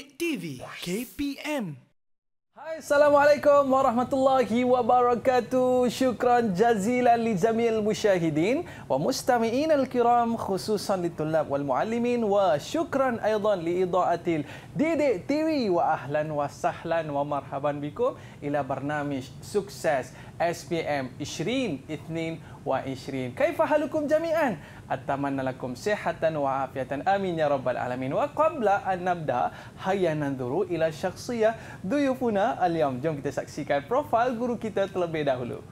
Bit TV KPM. Hai, Assalamualaikum warahmatullahi wabarakatuh. Syukran jazilan li jamil musyahidin wa mustami'in al-kiram khususan li tulab wal muallimin wa syukran aidan li ida'atil Didik TV wa ahlan wa sahlan wa marhaban bikum ila barnamish sukses SPM 2022. Kaifa halukum jami'an? atamanna lakum sihatan wa afiatan amin ya rabbal alamin wa qabla an nabda hayya nanzuru ila syakhsiyah duyufuna al yawm jom kita saksikan profil guru kita terlebih dahulu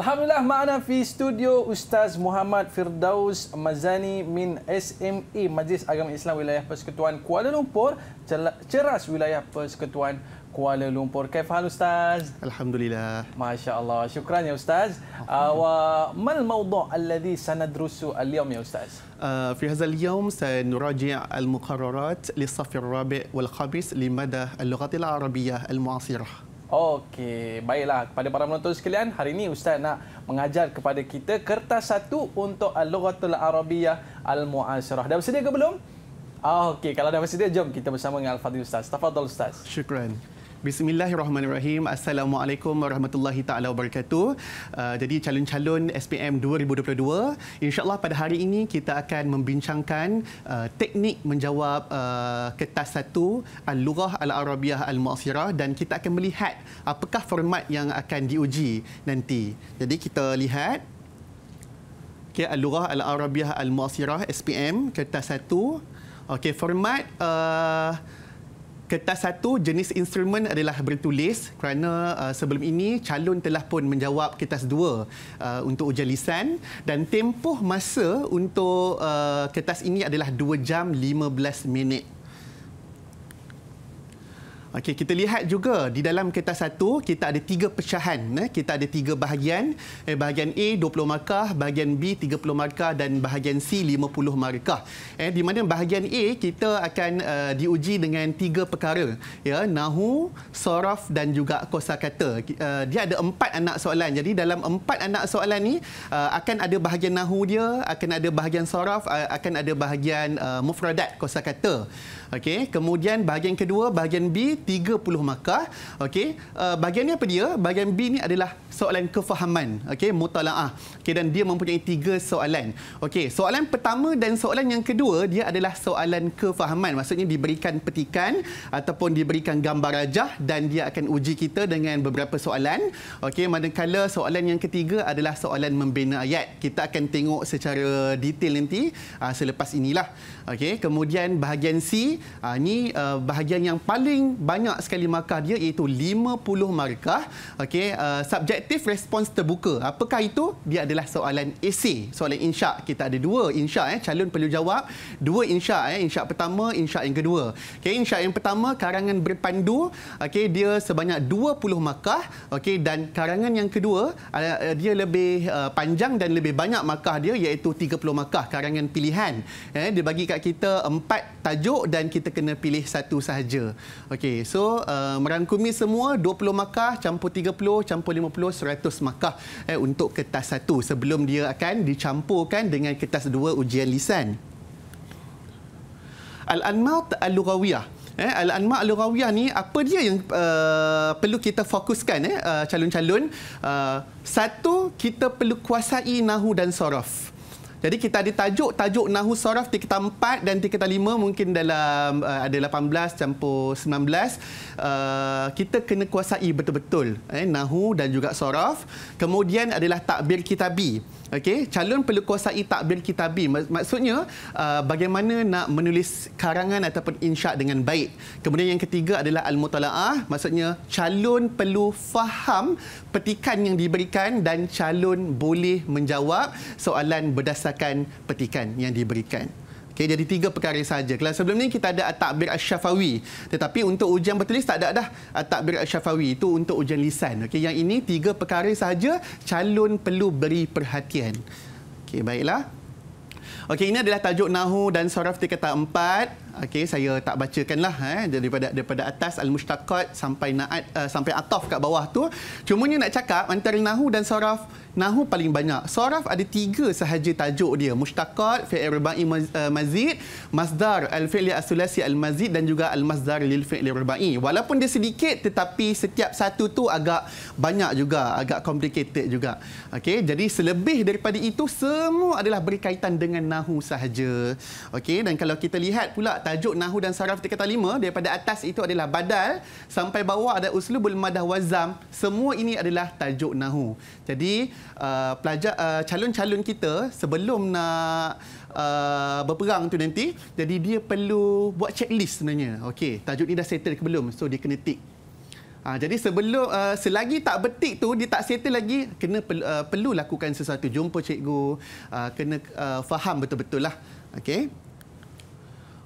Alhamdulillah mana fi studio Ustaz Muhammad Firdaus Mazani min SME Majlis Agama Islam Wilayah Persekutuan Kuala Lumpur Ceras Wilayah Persekutuan Kuala Lumpur. Kaif hal Ustaz? Alhamdulillah. Masya Allah. Syukran ya Ustaz. Wa mal mawdu' alladhi sanadrusu al-yawm ya Ustaz? Uh, في هذا اليوم سنراجع المقررات للصف الرابع والخامس لمدى اللغة العربية المعاصرة. Okey, baiklah kepada para penonton sekalian, hari ini ustaz nak mengajar kepada kita kertas satu untuk al-lughatul arabiyah al-muasirah. Dah bersedia ke belum? Ah, okey, kalau dah bersedia jom kita bersama dengan al-fadhil ustaz. Tafadhol ustaz. Syukran. Bismillahirrahmanirrahim. Assalamualaikum warahmatullahi taala wabarakatuh. Uh, jadi calon-calon SPM 2022, insyaallah pada hari ini kita akan membincangkan uh, teknik menjawab uh, kertas satu al-lughah al-arabiyah al-mu'asirah dan kita akan melihat apakah format yang akan diuji nanti. Jadi kita lihat okay, al-lughah al-arabiyah al-mu'asirah SPM kertas satu. Okey, format uh, kertas satu jenis instrumen adalah bertulis kerana uh, sebelum ini calon telah pun menjawab kertas dua uh, untuk ujian lisan dan tempoh masa untuk uh, kertas ini adalah 2 jam 15 minit. Okey, kita lihat juga di dalam kertas satu, kita ada tiga pecahan. Eh. Kita ada tiga bahagian. Eh, bahagian A 20 markah, bahagian B 30 markah dan bahagian C 50 markah. Eh, di mana bahagian A kita akan uh, diuji dengan tiga perkara. Ya, nahu, soraf dan juga kosakata. Uh, dia ada empat anak soalan. Jadi dalam empat anak soalan ni uh, akan ada bahagian nahu dia, akan ada bahagian soraf, uh, akan ada bahagian uh, mufradat kosa Okey, kemudian bahagian kedua, bahagian B 30 markah. Okey, uh, bahagian ni apa dia? Bahagian B ni adalah soalan kefahaman, okey, mutalaah. Okey, dan dia mempunyai tiga soalan. Okey, soalan pertama dan soalan yang kedua dia adalah soalan kefahaman. Maksudnya diberikan petikan ataupun diberikan gambar rajah dan dia akan uji kita dengan beberapa soalan. Okey, manakala soalan yang ketiga adalah soalan membina ayat. Kita akan tengok secara detail nanti uh, selepas inilah. Okey, kemudian bahagian C, uh, uh, bahagian yang paling banyak sekali markah dia iaitu 50 markah okey uh, subjektif respons terbuka apakah itu dia adalah soalan esei soalan insyak kita ada dua insyak eh calon perlu jawab dua insyak eh insyak pertama insyak yang kedua okey insyak yang pertama karangan berpandu okey dia sebanyak 20 markah okey dan karangan yang kedua uh, uh, dia lebih uh, panjang dan lebih banyak markah dia iaitu 30 markah karangan pilihan eh dia bagi kat kita empat tajuk dan kita kena pilih satu sahaja okey So uh, merangkumi semua 20 markah campur 30 campur 50 100 markah eh, untuk kertas satu sebelum dia akan dicampurkan dengan kertas dua ujian lisan. Al-anmat al-lughawiyah Eh, Al-Anma Al-Rawiyah ni apa dia yang uh, perlu kita fokuskan eh, uh, calon-calon. Uh, satu, kita perlu kuasai Nahu dan Sorof. Jadi kita ada tajuk tajuk nahu soraf tiket 4 dan tiket 5 mungkin dalam uh, ada 18 campur 19 uh, kita kena kuasai betul-betul eh nahu dan juga soraf Kemudian adalah takbir kitabi. Okey, calon perlu kuasai takbir kitabi. Maksudnya uh, bagaimana nak menulis karangan ataupun insya' dengan baik. Kemudian yang ketiga adalah al-mutala'ah. Maksudnya calon perlu faham petikan yang diberikan dan calon boleh menjawab soalan berdasarkan petikan yang diberikan. Okey, jadi tiga perkara saja. Kalau sebelum ni kita ada takbir asyafawi, tetapi untuk ujian bertulis tak ada dah takbir asyafawi Itu untuk ujian lisan. Okay, yang ini tiga perkara saja calon perlu beri perhatian. Okay, baiklah. Okey, ini adalah tajuk nahu dan saraf tingkatan 4. Okay, saya tak bacakanlah eh daripada daripada atas al-mushtaqat sampai naat uh, sampai ataf kat bawah tu Cuma ni nak cakap antara nahu dan saraf nahu paling banyak saraf ada tiga sahaja tajuk dia mushtaqat fi arba'i eh, mazid masdar al-fi'l as al-mazid dan juga al-masdar lil fi'l arba'i walaupun dia sedikit tetapi setiap satu tu agak banyak juga agak complicated juga Okay, jadi selebih daripada itu semua adalah berkaitan dengan nahu sahaja Okay, dan kalau kita lihat pula tajuk nahu dan saraf tiga kata lima daripada atas itu adalah badal sampai bawah ada uslubul madah wazam semua ini adalah tajuk nahu jadi uh, pelajar uh, calon-calon uh, kita sebelum nak Uh, berperang tu nanti jadi dia perlu buat checklist sebenarnya okey tajuk ni dah settle ke belum so dia kena tick uh, jadi sebelum uh, selagi tak betik tu dia tak settle lagi kena perlu, uh, perlu lakukan sesuatu jumpa cikgu uh, kena uh, faham betul-betul lah okey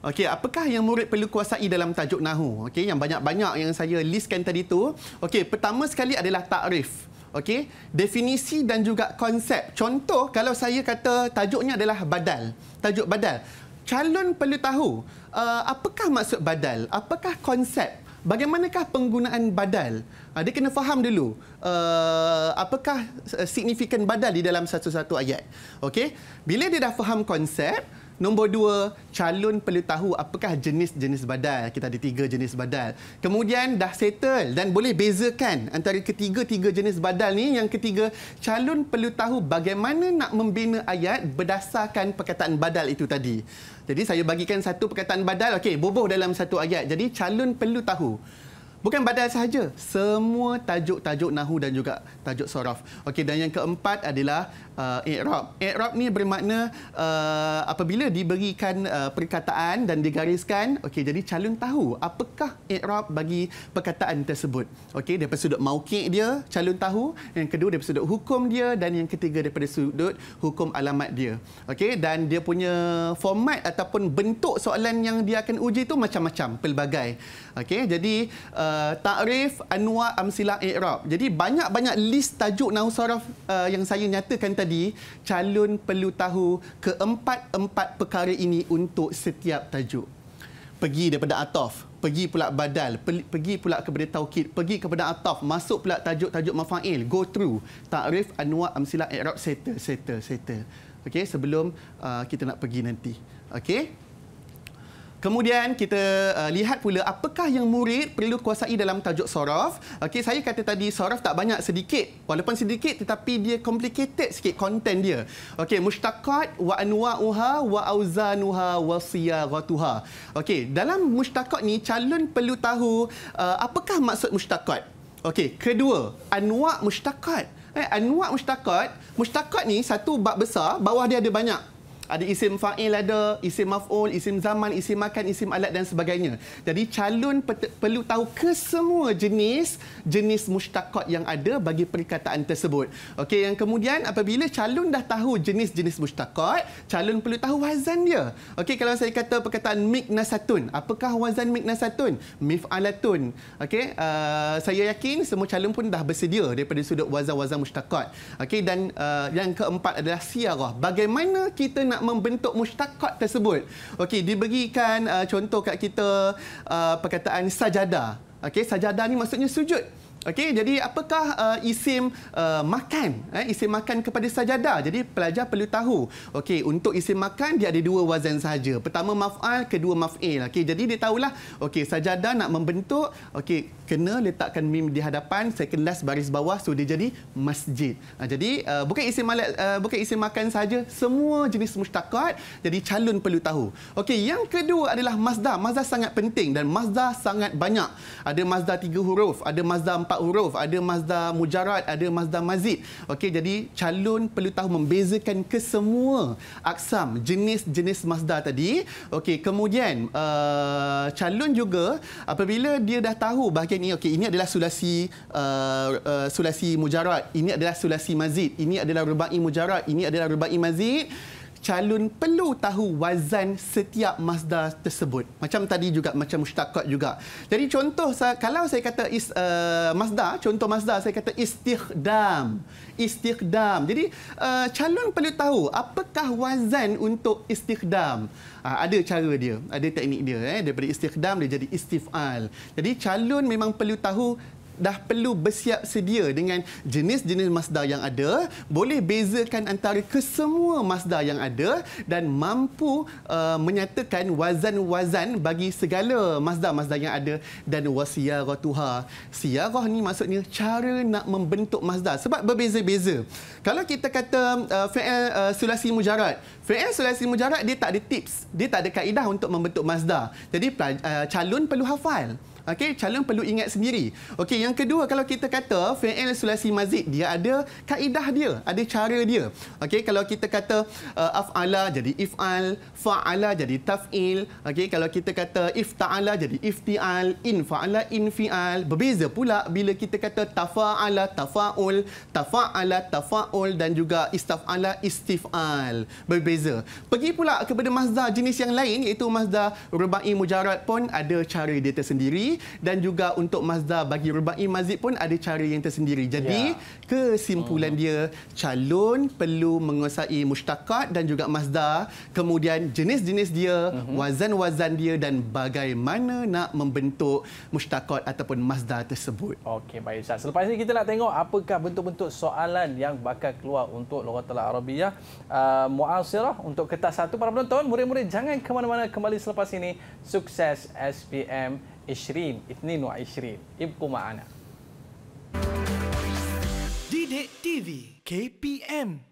Okey, apakah yang murid perlu kuasai dalam tajuk Nahu? Okey, yang banyak-banyak yang saya listkan tadi tu. Okey, pertama sekali adalah takrif. Okey, definisi dan juga konsep. Contoh kalau saya kata tajuknya adalah badal. Tajuk badal. Calon perlu tahu uh, apakah maksud badal? Apakah konsep? Bagaimanakah penggunaan badal? Uh, dia kena faham dulu uh, apakah uh, signifikan badal di dalam satu-satu ayat. Okey, bila dia dah faham konsep, Nombor dua, calon perlu tahu apakah jenis-jenis badal. Kita ada tiga jenis badal. Kemudian dah settle dan boleh bezakan antara ketiga-tiga jenis badal ni. Yang ketiga, calon perlu tahu bagaimana nak membina ayat berdasarkan perkataan badal itu tadi. Jadi saya bagikan satu perkataan badal. Okey, boboh dalam satu ayat. Jadi calon perlu tahu. Bukan badal sahaja. Semua tajuk-tajuk Nahu dan juga tajuk Sorof. Okey, dan yang keempat adalah uh, Iqrab. Iqrab ni bermakna uh, apabila diberikan uh, perkataan dan digariskan, okey, jadi calon tahu apakah Iqrab bagi perkataan tersebut. Okey, daripada sudut maukik dia, calon tahu. Yang kedua, daripada sudut hukum dia. Dan yang ketiga, daripada sudut hukum alamat dia. Okey, dan dia punya format ataupun bentuk soalan yang dia akan uji itu macam-macam, pelbagai. Okey, jadi... Uh, Eh, Ta'rif Anwa Amsilah Iqrab. Jadi banyak-banyak list tajuk Nausaraf uh, eh, yang saya nyatakan tadi, calon perlu tahu keempat-empat perkara ini untuk setiap tajuk. Pergi daripada Atof, pergi pula Badal, pergi pula kepada taukit, pergi kepada Atof, masuk pula tajuk-tajuk Mafail, go through. Ta'rif Anwa Amsilah Iqrab, settle, settle, settle. Okay, sebelum uh, kita nak pergi nanti. Okay. Kemudian kita uh, lihat pula apakah yang murid perlu kuasai dalam tajuk sorof. Okey, saya kata tadi sorof tak banyak sedikit. Walaupun sedikit tetapi dia complicated sikit konten dia. Okey, mushtaqat wa anwa'uha wa auzanuha wa siyaghatuha. Okey, dalam mushtaqat ni calon perlu tahu uh, apakah maksud mushtaqat. Okey, kedua, anwa' mushtaqat. Eh, anwa' mushtaqat, mushtaqat ni satu bab besar, bawah dia ada banyak ada isim fa'il ada, isim maf'ul, isim zaman, isim makan, isim alat dan sebagainya. Jadi calon perlu tahu kesemua jenis jenis mushtaqat yang ada bagi perkataan tersebut. Okey, yang kemudian apabila calon dah tahu jenis-jenis mushtaqat, calon perlu tahu wazan dia. Okey, kalau saya kata perkataan miknasatun, apakah wazan miknasatun? Mif'alatun. Okey, uh, saya yakin semua calon pun dah bersedia daripada sudut wazan-wazan mushtaqat. Okey, dan uh, yang keempat adalah siarah. Bagaimana kita nak membentuk mustaqat tersebut. Okey, diberikan uh, contoh kat kita uh, perkataan sajadah. Okey, sajadah ni maksudnya sujud. Okey, jadi apakah uh, isim uh, makan? Eh, isim makan kepada sajadah. Jadi pelajar perlu tahu. Okey, untuk isim makan dia ada dua wazan saja. Pertama maf'al, kedua maf'il. Okey, jadi dia tahulah okey sajadah nak membentuk okey kena letakkan mim di hadapan second last baris bawah so dia jadi masjid. Uh, jadi uh, bukan isim malak, uh, bukan isim makan saja, semua jenis mustaqat jadi calon perlu tahu. Okey, yang kedua adalah masdar. Masdar sangat penting dan masdar sangat banyak. Ada masdar tiga huruf, ada masdar empat empat huruf. Ada Mazda Mujarat, ada Mazda Mazid. Okey, jadi calon perlu tahu membezakan kesemua aksam jenis-jenis Mazda tadi. Okey, kemudian uh, calon juga apabila dia dah tahu bahagian ini, okey, ini adalah sulasi uh, uh, sulasi Mujarat, ini adalah sulasi Mazid, ini adalah rebai Mujarat, ini adalah rebai Mazid calon perlu tahu wazan setiap Mazda tersebut. Macam tadi juga, macam Mushtaqat juga. Jadi contoh, kalau saya kata is, uh, Mazda, contoh Mazda, saya kata istighdam. Istighdam. Jadi uh, calon perlu tahu apakah wazan untuk istighdam. Uh, ah, ada cara dia, ada teknik dia. Eh. Daripada istighdam, dia jadi istif'al. Jadi calon memang perlu tahu dah perlu bersiap sedia dengan jenis-jenis Mazda yang ada, boleh bezakan antara kesemua Mazda yang ada dan mampu uh, menyatakan wazan-wazan bagi segala Mazda-Mazda yang ada dan wasiyarah tuha. Siyarah ni maksudnya cara nak membentuk Mazda sebab berbeza-beza. Kalau kita kata uh, fi'il uh, sulasi mujarad, fi'il sulasi mujarad dia tak ada tips, dia tak ada kaedah untuk membentuk Mazda. Jadi uh, calon perlu hafal. Okey, calon perlu ingat sendiri. Okey, yang kedua kalau kita kata fi'il sulasi mazid, dia ada kaedah dia, ada cara dia. Okey, kalau kita kata uh, af'ala jadi if'al, fa'ala jadi taf'il. Okey, kalau kita kata ifta'ala jadi ifti'al, infa'ala infi'al. Berbeza pula bila kita kata tafa'ala tafa'ul, tafa'ala tafa'ul dan juga istaf'ala istif'al. Berbeza. Pergi pula kepada mazdar jenis yang lain iaitu mazdar ruba'i mujarad pun ada cara dia tersendiri dan juga untuk Mazda bagi Rubai Mazid pun ada cara yang tersendiri. Jadi ya. kesimpulan hmm. dia calon perlu menguasai mustaqat dan juga Mazda, kemudian jenis-jenis dia, hmm. wazan-wazan dia dan bagaimana nak membentuk mustaqat ataupun Mazda tersebut. Okey baik Ustaz. Selepas ini kita nak tengok apakah bentuk-bentuk soalan yang bakal keluar untuk Lughatul Arabiyah uh, Muasirah untuk kertas satu para penonton. Murid-murid jangan ke mana-mana kembali selepas ini. Sukses SPM. Ishrin, 22 22 ibqu ma'ana Didik TV KPM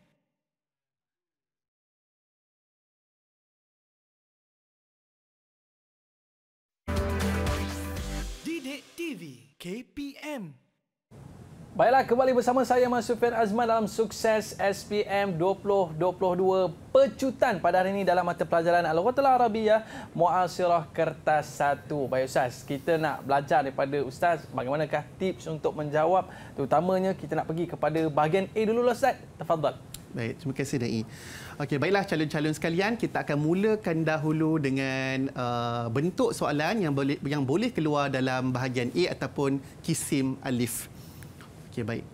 Didik TV KPM Baiklah, kembali bersama saya Masufian Azman dalam sukses SPM 2022 pecutan pada hari ini dalam mata pelajaran Al-Qatala Arabiyah Mu'asirah Kertas Satu. Baik Ustaz, kita nak belajar daripada Ustaz bagaimanakah tips untuk menjawab terutamanya kita nak pergi kepada bahagian A dulu lah Ustaz. Tafadhal. Baik, terima kasih Da'i. E. Okey, baiklah calon-calon sekalian, kita akan mulakan dahulu dengan uh, bentuk soalan yang boleh yang boleh keluar dalam bahagian A ataupun kisim alif. Okey, baik.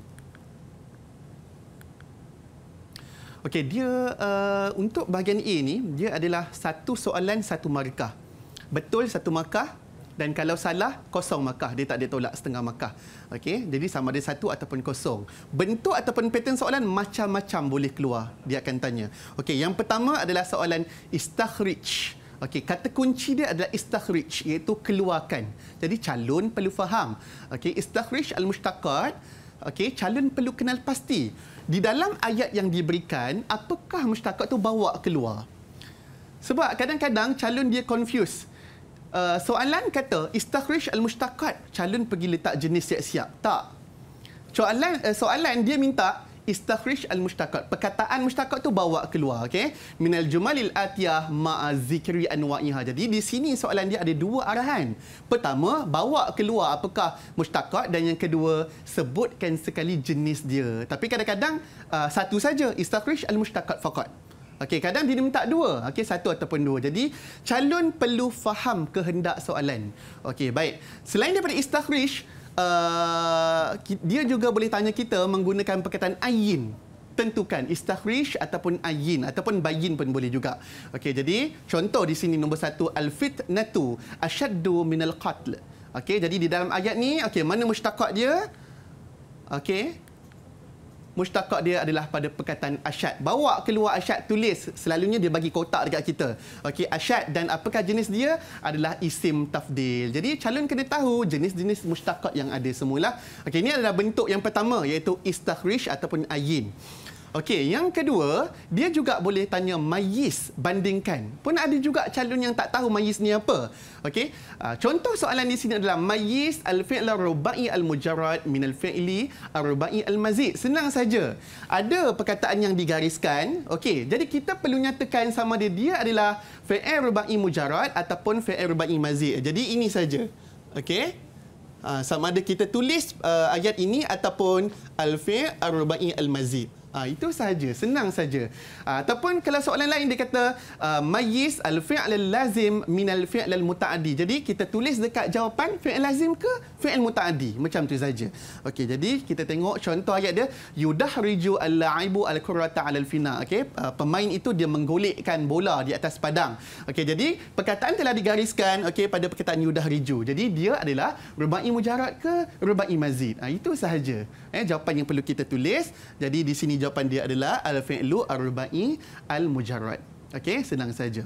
Okey, dia uh, untuk bahagian A ni, dia adalah satu soalan satu markah. Betul satu markah dan kalau salah kosong markah, dia tak dia tolak setengah markah. Okey, jadi sama ada satu ataupun kosong. Bentuk ataupun pattern soalan macam-macam boleh keluar dia akan tanya. Okey, yang pertama adalah soalan istakhrij. Okey, kata kunci dia adalah istakhrij iaitu keluarkan. Jadi calon perlu faham. Okey, istakhrij al-mushtaqat okey calon perlu kenal pasti di dalam ayat yang diberikan apakah mustakat tu bawa keluar sebab kadang-kadang calon dia confuse Uh, soalan kata istakhrish al mustaqat calon pergi letak jenis siap-siap tak soalan uh, soalan dia minta istakhrij al-mushtaqat. Perkataan mushtaqat tu bawa keluar, okey? Minal jumalil atiyah ma'a zikri anwa'iha. Jadi di sini soalan dia ada dua arahan. Pertama, bawa keluar apakah mushtaqat dan yang kedua, sebutkan sekali jenis dia. Tapi kadang-kadang uh, satu saja istakhrij al-mushtaqat faqat. Okey, kadang dia minta dua. Okey, satu ataupun dua. Jadi, calon perlu faham kehendak soalan. Okey, baik. Selain daripada istakhrij, Uh, dia juga boleh tanya kita menggunakan perkataan ayin tentukan istakhrish ataupun ayin ataupun bayin pun boleh juga. Okey jadi contoh di sini nombor satu. al fitnatu ashaddu minal qatl. Okey jadi di dalam ayat ni okey mana mushtaqat dia? Okey mustakak dia adalah pada perkataan asyad. Bawa keluar asyad tulis. Selalunya dia bagi kotak dekat kita. Okey, asyad dan apakah jenis dia adalah isim tafdil. Jadi calon kena tahu jenis-jenis mustakak yang ada semula. Okey, ini adalah bentuk yang pertama iaitu istakhrish ataupun ayin. Okey, yang kedua, dia juga boleh tanya mayis bandingkan. Pun ada juga calon yang tak tahu mayis ni apa. Okey, uh, contoh soalan di sini adalah mayis al-fi'la ruba'i al mujarad min al-fi'li ruba'i al-mazid. Senang saja. Ada perkataan yang digariskan. Okey, jadi kita perlu nyatakan sama dia dia adalah fi'il ruba'i mujarad ataupun fi'il ruba'i mazid. Jadi ini saja. Okey. Uh, sama ada kita tulis uh, ayat ini ataupun al-fi'il ruba'i al-mazid. al fiil rubai al mazid Ha, itu saja, senang saja. Ha, ataupun kalau soalan lain dia kata ah, mayis al-fi'l lazim min al-fi'l mutaaddi. Jadi kita tulis dekat jawapan fi'l lazim ke fi'l mutaaddi. Macam tu saja. Okey, jadi kita tengok contoh ayat dia yudahriju al-la'ibu al-kurata al-fina. Okey, pemain itu dia menggolekkan bola di atas padang. Okey, jadi perkataan telah digariskan okey pada perkataan yudah yudahriju. Jadi dia adalah rubai mujarad ke rubai mazid. Ha, itu sahaja eh, jawapan yang perlu kita tulis. Jadi di sini jawapan dia adalah al-fi'lu arba'i al mujarad. Okey, senang saja.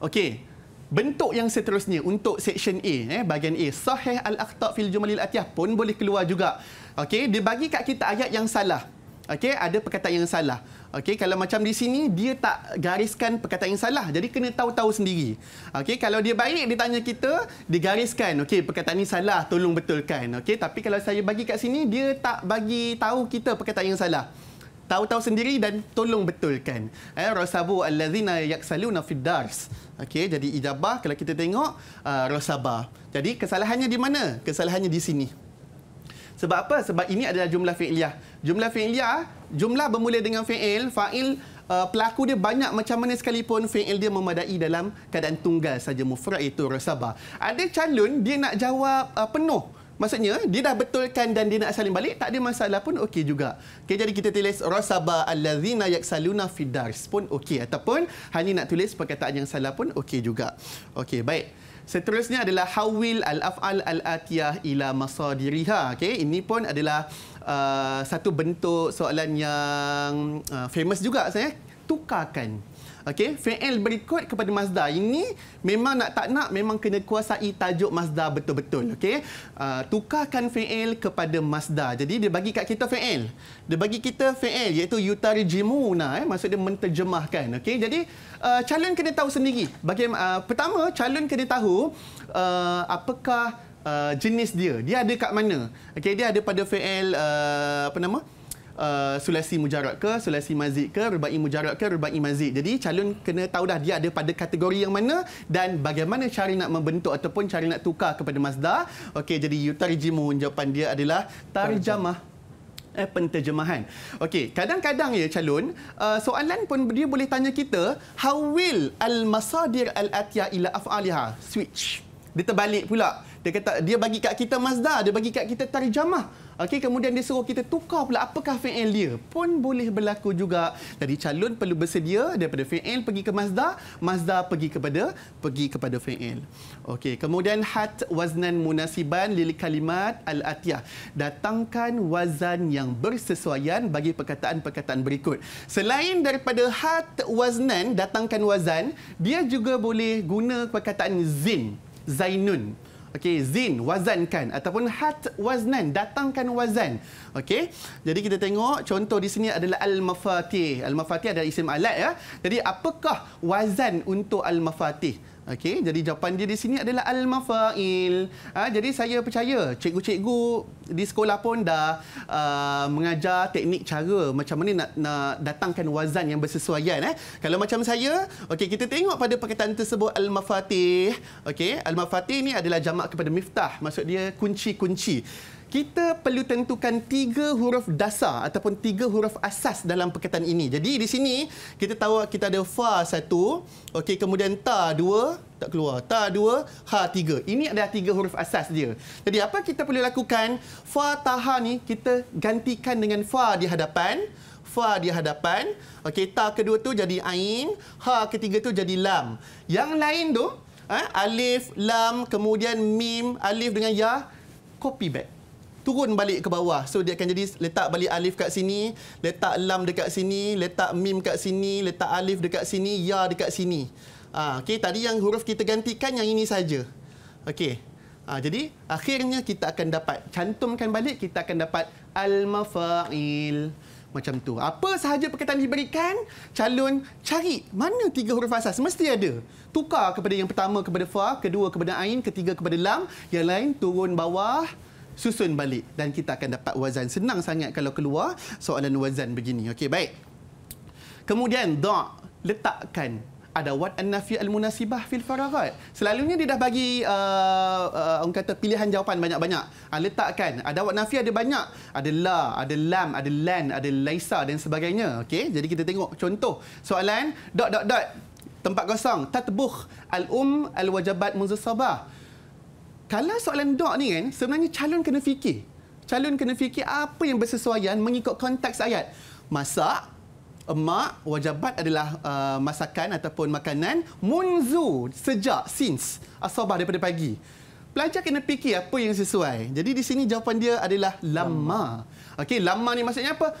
Okey. Bentuk yang seterusnya untuk section A, eh, bahagian A, sahih al-akhtak fil jumalil atiyah pun boleh keluar juga. Okey, dia bagi kat kita ayat yang salah. Okey, ada perkataan yang salah. Okey, kalau macam di sini dia tak gariskan perkataan yang salah. Jadi kena tahu-tahu sendiri. Okey, kalau dia baik dia tanya kita, dia gariskan. Okey, perkataan ni salah, tolong betulkan. Okey, tapi kalau saya bagi kat sini dia tak bagi tahu kita perkataan yang salah. Tahu-tahu sendiri dan tolong betulkan. Eh, rasabu allazina yaksaluna fid dars. Okey, jadi ijabah kalau kita tengok uh, ah, rasaba. Jadi kesalahannya di mana? Kesalahannya di sini. Sebab apa? Sebab ini adalah jumlah fi'liyah. Jumlah fi'liyah jumlah bermula dengan fa'il, fa'il uh, pelaku dia banyak macam mana sekalipun fa'il dia memadai dalam keadaan tunggal saja mufrad itu rasabah. Ada calon dia nak jawab uh, penuh. Maksudnya dia dah betulkan dan dia nak saling balik tak ada masalah pun okey juga. Okey jadi kita tulis rasaba allazina yaksaluna fidars pun okey ataupun hanya nak tulis perkataan yang salah pun okey juga. Okey baik. Seterusnya adalah hawil al-af'al al-atiyah ila masadiriha. Okey, ini pun adalah uh, satu bentuk soalan yang uh, famous juga saya tukarkan. Okey, fi'il berikut kepada Mazda. Ini memang nak tak nak memang kena kuasai tajuk Mazda betul-betul. Okey, uh, tukarkan fi'il kepada Mazda. Jadi dia bagi kat kita fi'il. Dia bagi kita fi'il iaitu yutarjimuna. Eh. Maksud dia menterjemahkan. Okey, jadi uh, calon kena tahu sendiri. Bagi, uh, pertama, calon kena tahu uh, apakah uh, jenis dia. Dia ada kat mana? Okey, dia ada pada fi'il uh, apa nama? Uh, sulasi mujarad ke sulasi mazid ke rubai mujarad ke rubai mazid jadi calon kena tahu dah dia ada pada kategori yang mana dan bagaimana cara nak membentuk ataupun cara nak tukar kepada masdar okey jadi yutarjimu jawapan dia adalah tarjamah eh penterjemahan. Okey, kadang-kadang ya calon, uh, soalan pun dia boleh tanya kita how will al masadir al atiya ila af'aliha switch. Dia terbalik pula. Dia kata dia bagi kat kita Mazda, dia bagi kat kita Tarjamah. Okey, kemudian dia suruh kita tukar pula apakah fi'il dia. Pun boleh berlaku juga. Jadi calon perlu bersedia daripada fi'il pergi ke Mazda, Mazda pergi kepada pergi kepada fi'il. Okey, kemudian hat waznan munasiban lil kalimat al-atiyah. Datangkan wazan yang bersesuaian bagi perkataan-perkataan berikut. Selain daripada hat waznan, datangkan wazan, dia juga boleh guna perkataan zin, zainun. Okey, zin, wazankan ataupun hat waznan, datangkan wazan. Okey. Jadi kita tengok contoh di sini adalah al-mafatih. Al-mafatih adalah isim alat ya. Jadi apakah wazan untuk al-mafatih? Okey, jadi jawapan dia di sini adalah al-mafail. Ha, jadi saya percaya cikgu-cikgu di sekolah pun dah uh, mengajar teknik cara macam mana nak, nak datangkan wazan yang bersesuaian eh. Kalau macam saya, okey kita tengok pada perkataan tersebut al-mafatih. Okey, al-mafatih ni adalah jamak kepada miftah. Maksud dia kunci-kunci kita perlu tentukan tiga huruf dasar ataupun tiga huruf asas dalam perkataan ini. Jadi di sini kita tahu kita ada fa satu, okey kemudian ta dua, tak keluar. Ta dua, ha tiga. Ini adalah tiga huruf asas dia. Jadi apa kita perlu lakukan? Fa ta ha ni kita gantikan dengan fa di hadapan. Fa di hadapan. Okey, ta kedua tu jadi ain, ha ketiga tu jadi lam. Yang lain tu, ha, alif, lam, kemudian mim, alif dengan ya, copy back turun balik ke bawah. So dia akan jadi letak balik alif kat sini, letak lam dekat sini, letak mim kat sini, letak alif dekat sini, ya dekat sini. Ah, okay, tadi yang huruf kita gantikan yang ini saja. Okey. Ah, jadi akhirnya kita akan dapat cantumkan balik kita akan dapat al-mafa'il. Macam tu. Apa sahaja perkataan diberikan, calon cari mana tiga huruf asas. Mesti ada. Tukar kepada yang pertama kepada fa, kedua kepada ain, ketiga kepada lam. Yang lain turun bawah susun balik dan kita akan dapat wazan senang sangat kalau keluar soalan wazan begini okey baik kemudian da letakkan ada wat annafi almunasibah fil faragat selalunya dia dah bagi uh, uh, kata pilihan jawapan banyak-banyak uh, letakkan ada wat nafi ada banyak ada la ada lam ada lan ada laisa dan sebagainya okey jadi kita tengok contoh soalan dot dot dot tempat kosong tatbukh al um al wajabat munzus kalau soalan dok ni kan sebenarnya calon kena fikir calon kena fikir apa yang bersesuaian mengikut konteks ayat masak emak wajabat adalah uh, masakan ataupun makanan munzu sejak since asabah daripada pagi pelajar kena fikir apa yang sesuai jadi di sini jawapan dia adalah lama okey lama ni maksudnya apa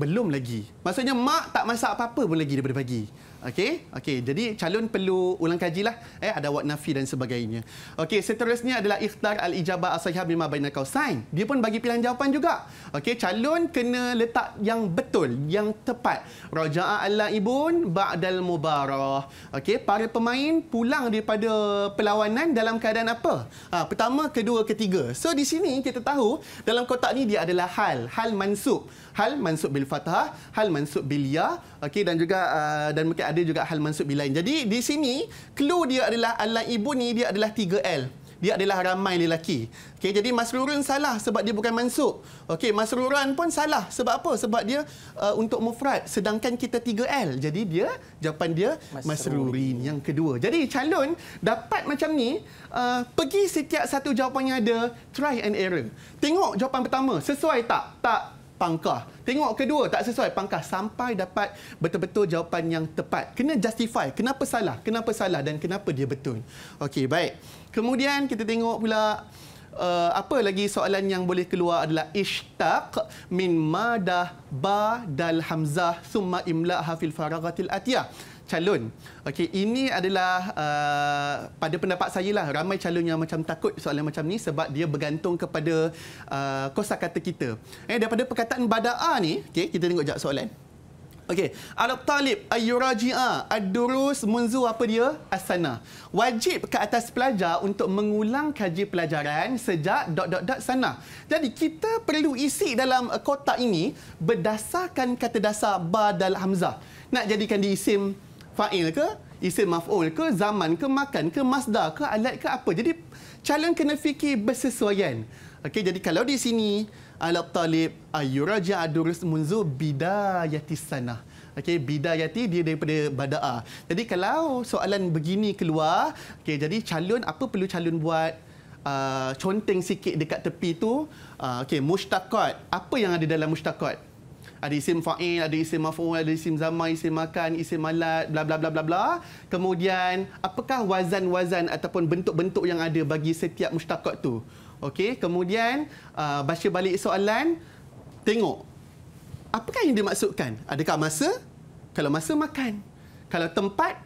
belum lagi maksudnya mak tak masak apa-apa pun lagi daripada pagi Okey, okey. Jadi calon perlu ulang kajilah. Eh, ada wat nafi dan sebagainya. Okey, seterusnya adalah ikhtar al-ijabah asaiha bima baina kau sign. Dia pun bagi pilihan jawapan juga. Okey, calon kena letak yang betul, yang tepat. Raja al ibun, ba'dal mubarah. Okey, para pemain pulang daripada perlawanan dalam keadaan apa? Ha, pertama, kedua, ketiga. So, di sini kita tahu dalam kotak ni dia adalah hal. Hal mansuk hal mansub bil fathah, hal mansub bil ya, okey dan juga uh, dan mungkin ada juga hal mansub bil lain. Jadi di sini clue dia adalah al-ibu ni dia adalah 3L. Dia adalah ramai lelaki. Okey jadi masrurun salah sebab dia bukan mansub. Okey masruran pun salah sebab apa? Sebab dia uh, untuk mufrad sedangkan kita 3L. Jadi dia jawapan dia masrurin. masrurin yang kedua. Jadi calon dapat macam ni uh, pergi setiap satu jawapan yang ada try and error. Tengok jawapan pertama sesuai tak? Tak pangkah. Tengok kedua tak sesuai pangkah sampai dapat betul-betul jawapan yang tepat. Kena justify kenapa salah, kenapa salah dan kenapa dia betul. Okey, baik. Kemudian kita tengok pula uh, apa lagi soalan yang boleh keluar adalah ishtaq min madah ba dal hamzah summa imla'ha fil faragatil atiyah calon. Okey, ini adalah uh, pada pendapat saya lah ramai calon yang macam takut soalan macam ni sebab dia bergantung kepada uh, kosakata kita. Eh daripada perkataan bada'a ni, okey kita tengok jawab soalan. Okey, alat talib ayuraji'a ad-durus munzu apa dia? Asana. Wajib ke atas pelajar untuk mengulang kaji pelajaran sejak dot dot dot sana. Jadi kita perlu isi dalam uh, kotak ini berdasarkan kata dasar badal hamzah. Nak jadikan diisim fa'il ke, isim maf'ul ke, zaman ke, makan ke, masdar ke, alat ke, apa. Jadi calon kena fikir bersesuaian. Okay, jadi kalau di sini, alat talib, Ayu Raja Adurus munzu bidayati sanah. Okey, bidayati dia daripada bada'a. Jadi kalau soalan begini keluar, Okay, jadi calon apa perlu calon buat? Uh, conteng sikit dekat tepi tu uh, okey mustaqat apa yang ada dalam mustaqat ada isim fa'il, ada isim maf'ul, ada isim zaman, isim makan, isim malat, bla bla bla bla bla. Kemudian, apakah wazan-wazan ataupun bentuk-bentuk yang ada bagi setiap mustaqat tu? Okey, kemudian uh, baca balik soalan, tengok. Apakah yang dimaksudkan? Adakah masa? Kalau masa makan. Kalau tempat,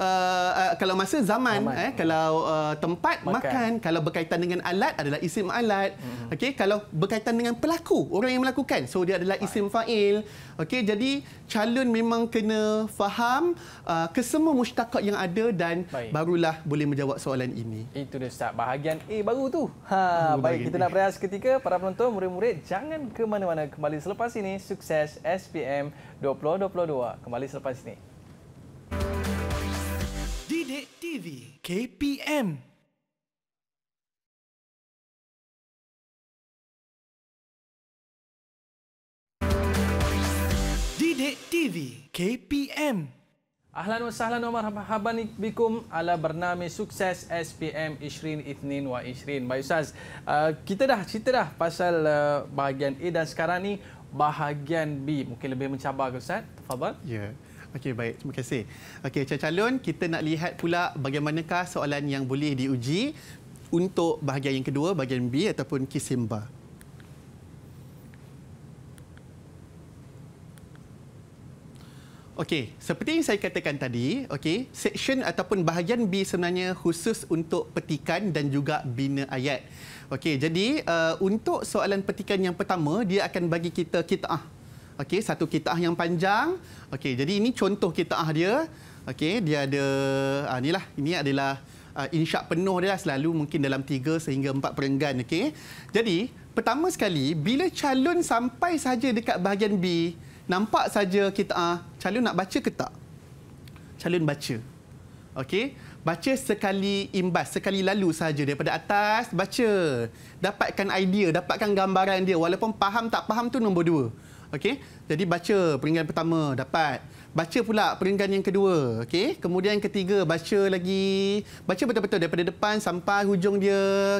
uh, uh, kalau masa zaman, zaman. Eh, kalau uh, tempat makan. makan, kalau berkaitan dengan alat adalah isim alat. Hmm. Okey, kalau berkaitan dengan pelaku, orang yang melakukan, so dia adalah isim fa'il. Okey, jadi calon memang kena faham uh, kesemua mustaqat yang ada dan baik. barulah boleh menjawab soalan ini. Itu dia Ustaz, bahagian A baru tu. Ha, baru baik kita ini. nak berehat seketika para penonton, murid-murid jangan ke mana-mana. Kembali selepas ini sukses SPM 2022. Kembali selepas ini. Sidik TV KPM Sidik TV KPM Ahlan wa sahlan wa marhaban bikum ala bernama sukses SPM Ishrin Ithnin wa Ishrin. Baik Ustaz, uh, kita dah cerita dah pasal uh, bahagian A dan sekarang ni bahagian B. Mungkin lebih mencabar ke Ustaz? Fadal. Ya. Yeah. Okey, baik. Terima kasih. Okey, calon-calon, kita nak lihat pula bagaimanakah soalan yang boleh diuji untuk bahagian yang kedua, bahagian B ataupun Kisimba. Okey, seperti yang saya katakan tadi, okey, section ataupun bahagian B sebenarnya khusus untuk petikan dan juga bina ayat. Okey, jadi uh, untuk soalan petikan yang pertama, dia akan bagi kita kitaah. Okey, satu kitaah yang panjang. Okey, jadi ini contoh kitaah dia. Okey, dia ada ah inilah. Ini adalah uh, ah, insya penuh dia lah, selalu mungkin dalam 3 sehingga 4 perenggan, okey. Jadi, pertama sekali bila calon sampai saja dekat bahagian B, nampak saja kitaah, calon nak baca ke tak? Calon baca. Okey, baca sekali imbas, sekali lalu saja daripada atas, baca. Dapatkan idea, dapatkan gambaran dia walaupun faham tak faham tu nombor 2 okey jadi baca peringkat pertama dapat baca pula peringkat yang kedua okey kemudian ketiga baca lagi baca betul-betul daripada depan sampai hujung dia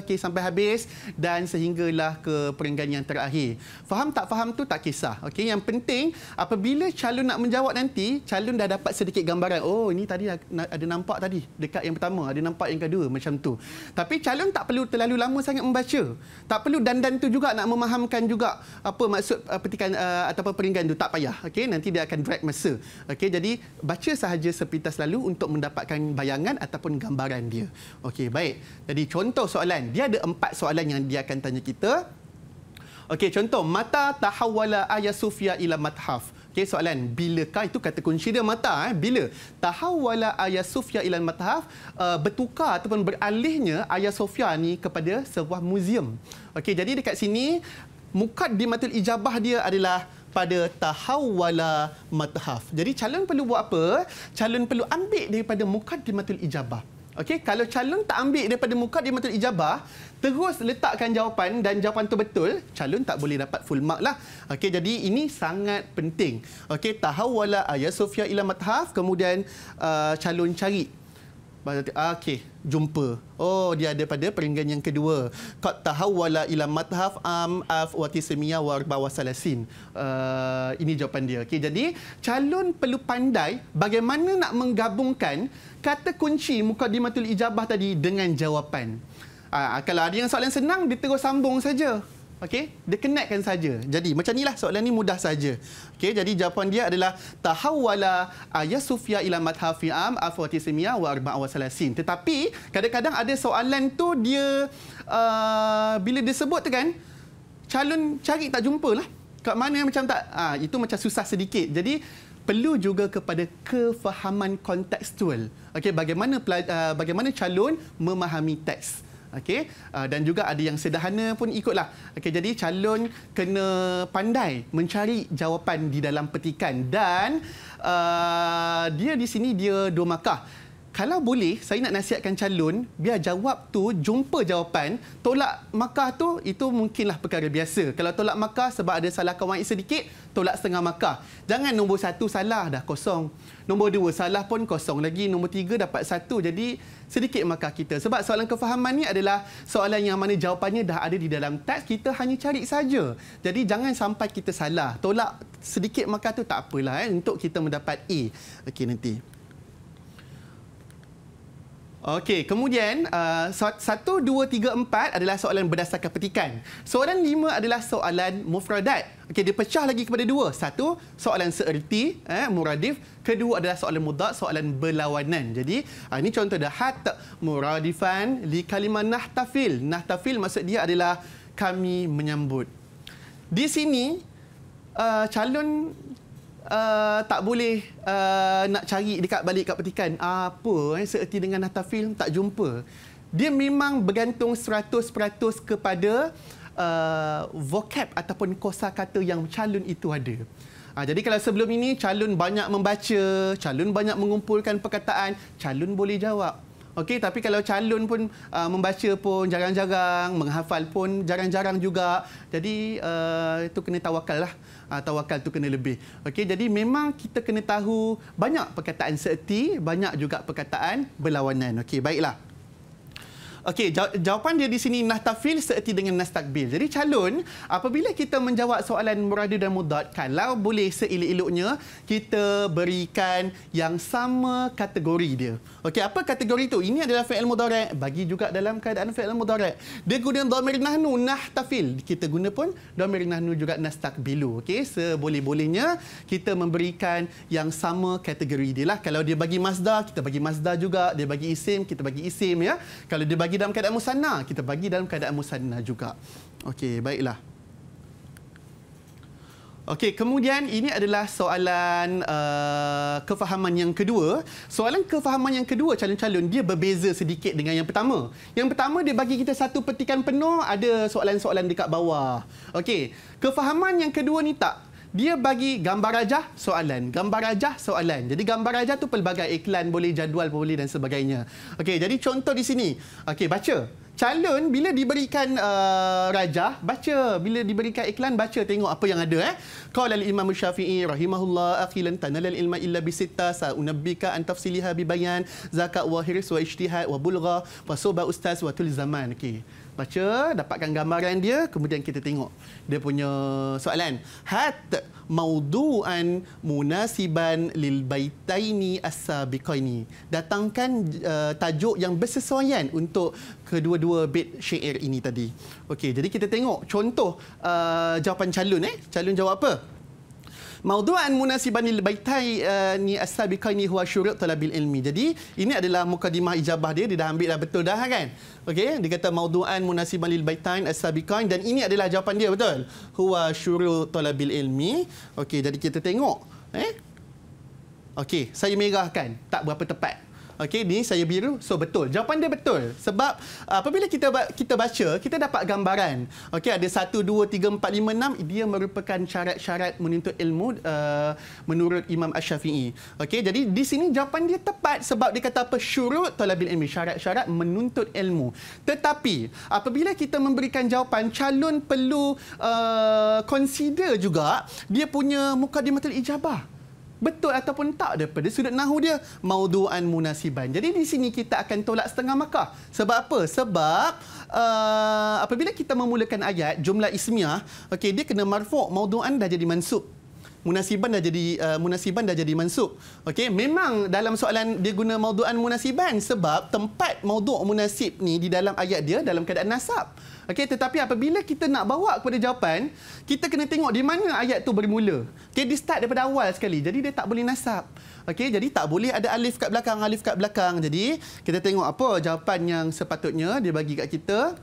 okey sampai habis dan sehinggalah ke peringkat yang terakhir faham tak faham tu tak kisah okey yang penting apabila calon nak menjawab nanti calon dah dapat sedikit gambaran oh ini tadi ada nampak tadi dekat yang pertama ada nampak yang kedua macam tu tapi calon tak perlu terlalu lama sangat membaca tak perlu dan dan tu juga nak memahamkan juga apa maksud uh, petikan uh, Uh, ataupun peringgan tu tak payah. Okey, nanti dia akan drag masa. Okey, jadi baca sahaja sepintas lalu untuk mendapatkan bayangan ataupun gambaran dia. Okey, baik. Jadi contoh soalan, dia ada empat soalan yang dia akan tanya kita. Okey, contoh mata tahawala ayah Sufia ila mathaf. Okey, soalan bilakah itu kata kunci dia mata eh? Bila tahawala ayah Sufia ila mathaf uh, bertukar ataupun beralihnya ayah Sofia ni kepada sebuah muzium. Okey, jadi dekat sini di mukaddimatul ijabah dia adalah pada tahawwala matahaf. Jadi calon perlu buat apa? Calon perlu ambil daripada di mukaddimatul ijabah. Okey, kalau calon tak ambil daripada di matul ijabah, terus letakkan jawapan dan jawapan tu betul, calon tak boleh dapat full mark lah. Okey, jadi ini sangat penting. Okey, tahawwala ayat ah, Sofia ila matahaf kemudian uh, calon cari Ah, okey, jumpa. Oh, dia ada pada peringgan yang kedua. Qad tahawwala ila mathaf am af wa tismiya wa arba salasin. Ah, ini jawapan dia. Okey, jadi calon perlu pandai bagaimana nak menggabungkan kata kunci mukadimatul ijabah tadi dengan jawapan. Uh, kalau ada yang soalan senang, dia terus sambung saja. Okey, dia kenaikan saja. Jadi macam inilah soalan ni mudah saja. Okey, jadi jawapan dia adalah tahawwala ayat sufia ila mathafi am afwati samia wa arba'a wa salasin. Tetapi kadang-kadang ada soalan tu dia uh, bila disebut tu kan calon cari tak jumpa lah. Kat mana macam tak ah itu macam susah sedikit. Jadi perlu juga kepada kefahaman kontekstual. Okey, bagaimana uh, bagaimana calon memahami teks okey uh, dan juga ada yang sederhana pun ikutlah okey jadi calon kena pandai mencari jawapan di dalam petikan dan uh, dia di sini dia dua markah kalau boleh saya nak nasihatkan calon biar jawab tu jumpa jawapan tolak makah tu itu mungkinlah perkara biasa kalau tolak makah sebab ada salah kawan sedikit tolak setengah makah jangan nombor satu salah dah kosong nombor dua salah pun kosong lagi nombor tiga dapat satu jadi sedikit makah kita sebab soalan kefahaman ni adalah soalan yang mana jawapannya dah ada di dalam teks kita hanya cari saja jadi jangan sampai kita salah tolak sedikit makah tu tak apalah eh, untuk kita mendapat A okey nanti Okey, kemudian uh, satu, dua, tiga, empat adalah soalan berdasarkan petikan. Soalan lima adalah soalan mufradat. Okey, dia pecah lagi kepada dua. Satu, soalan seerti, eh, muradif. Kedua adalah soalan mudak, soalan berlawanan. Jadi, ah, ini contoh dah. Hat muradifan li kalimah nahtafil. Nahtafil maksud dia adalah kami menyambut. Di sini, uh, calon uh, tak boleh uh, nak cari dekat balik kat petikan apa eh seerti dengan nata film tak jumpa dia memang bergantung 100% kepada uh, vocab ataupun kosakata yang calon itu ada. Ha, jadi kalau sebelum ini calon banyak membaca, calon banyak mengumpulkan perkataan, calon boleh jawab. Okey, tapi kalau calon pun uh, membaca pun jarang-jarang, menghafal pun jarang-jarang juga. Jadi uh, itu kena tawakal lah. Uh, tawakal tu kena lebih. Okey, jadi memang kita kena tahu banyak perkataan seerti, banyak juga perkataan berlawanan. Okey, baiklah. Okey, jaw- jawapan dia di sini nahtafil seerti dengan nastakbil. Jadi calon, apabila kita menjawab soalan muradu dan mudad, kalau boleh seelok-eloknya kita berikan yang sama kategori dia. Okey, apa kategori itu? Ini adalah fi'il mudhari' bagi juga dalam keadaan fi'il mudhari'. Dia guna dhamir nahnu nahtafil. Kita guna pun dhamir nahnu juga nastakbilu. Okey, seboleh-bolehnya kita memberikan yang sama kategori dia lah. Kalau dia bagi masdar, kita bagi masdar juga. Dia bagi isim, kita bagi isim ya. Kalau dia bagi bagi dalam keadaan musanna, kita bagi dalam keadaan musanna juga. Okey, baiklah. Okey, kemudian ini adalah soalan uh, kefahaman yang kedua. Soalan kefahaman yang kedua calon-calon dia berbeza sedikit dengan yang pertama. Yang pertama dia bagi kita satu petikan penuh, ada soalan-soalan dekat bawah. Okey, kefahaman yang kedua ni tak dia bagi gambar rajah soalan gambar rajah soalan jadi gambar rajah tu pelbagai iklan boleh jadual boleh dan sebagainya okey jadi contoh di sini okey baca calon bila diberikan uh, rajah baca bila diberikan iklan baca tengok apa yang ada eh qala al imam syafi'i rahimahullah akhilan tanalal al illa bi sitta sa unabbika an tafsiliha bi bayan zakat wa hirs wa ijtihad wa bulgha ustaz wa tul zaman okey baca dapatkan gambaran dia kemudian kita tengok dia punya soalan hat maudu'an munasiban lil baitaini as-sabiqaini datangkan uh, tajuk yang bersesuaian untuk kedua-dua bait syair ini tadi okey jadi kita tengok contoh uh, jawapan calon eh calon jawab apa Mauduan munasiban baitai eh, ni asabiqain ni huwa syurut talabil ilmi. Jadi, ini adalah mukadimah ijabah dia. Dia dah ambil dah betul dah kan? Okey, dia kata mauduan munasiban lil baitain asabiqain dan ini adalah jawapan dia betul. Huwa syurut talabil ilmi. Okey, jadi kita tengok. Eh? Okey, saya merahkan. Tak berapa tepat. Okey ni saya biru. So betul. Jawapan dia betul. Sebab uh, apabila kita kita baca, kita dapat gambaran. Okey ada 1 2 3 4 5 6 dia merupakan syarat-syarat menuntut ilmu uh, menurut Imam Asy-Syafi'i. Okey jadi di sini jawapan dia tepat sebab dia kata apa syurut talabil ilmi syarat-syarat menuntut ilmu. Tetapi apabila kita memberikan jawapan calon perlu uh, consider juga dia punya mukadimatul ijabah betul ataupun tak daripada sudut nahu dia mauduan munasiban. Jadi di sini kita akan tolak setengah makah. Sebab apa? Sebab uh, apabila kita memulakan ayat jumlah ismiah, okey dia kena marfu, mauduan dah jadi mansub munasiban dah jadi uh, munasiban dah jadi mansub. Okey, memang dalam soalan dia guna mauduan munasiban sebab tempat mauduk munasib ni di dalam ayat dia dalam keadaan nasab. Okey, tetapi apabila kita nak bawa kepada jawapan, kita kena tengok di mana ayat tu bermula. Okey, dia start daripada awal sekali. Jadi dia tak boleh nasab. Okey, jadi tak boleh ada alif kat belakang, alif kat belakang. Jadi kita tengok apa jawapan yang sepatutnya dia bagi kat kita.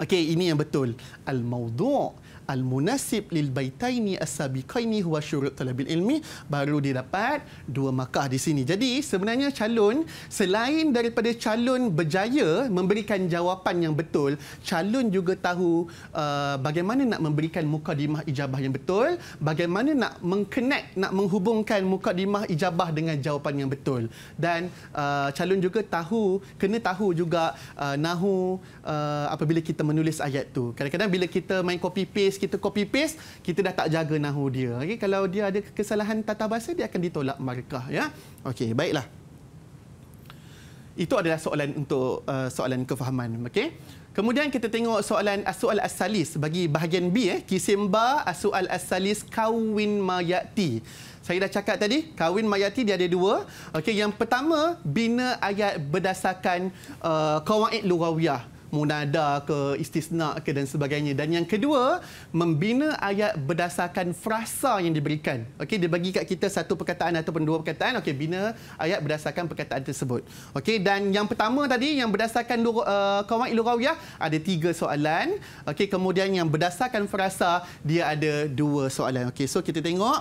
Okey, ini yang betul. Al-maudu' Al-Munasib baitaini As-Sabiqaini Huwa Syurut Talabil Ilmi Baru dia dapat dua makah di sini Jadi sebenarnya calon Selain daripada calon berjaya Memberikan jawapan yang betul Calon juga tahu uh, Bagaimana nak memberikan mukadimah ijabah yang betul Bagaimana nak mengkenek Nak menghubungkan mukadimah ijabah Dengan jawapan yang betul Dan uh, calon juga tahu Kena tahu juga uh, Nahu uh, apabila kita menulis ayat tu Kadang-kadang bila kita main copy paste tulis, kita copy paste, kita dah tak jaga nahu dia. Okay? Kalau dia ada kesalahan tata bahasa, dia akan ditolak markah. Ya? Okey, baiklah. Itu adalah soalan untuk uh, soalan kefahaman. Okey. Kemudian kita tengok soalan asu'al uh, asalis bagi bahagian B. Eh. Kisimba asu'al uh, asalis kawin mayati. Saya dah cakap tadi, kawin mayati dia ada dua. Okey, yang pertama, bina ayat berdasarkan uh, kawaid lurawiyah munada ke istisna ke dan sebagainya dan yang kedua membina ayat berdasarkan frasa yang diberikan okey dia bagi kat kita satu perkataan ataupun dua perkataan okey bina ayat berdasarkan perkataan tersebut okey dan yang pertama tadi yang berdasarkan uh, eh, kaumil lughawiyah ada tiga soalan okey kemudian yang berdasarkan frasa dia ada dua soalan okey so kita tengok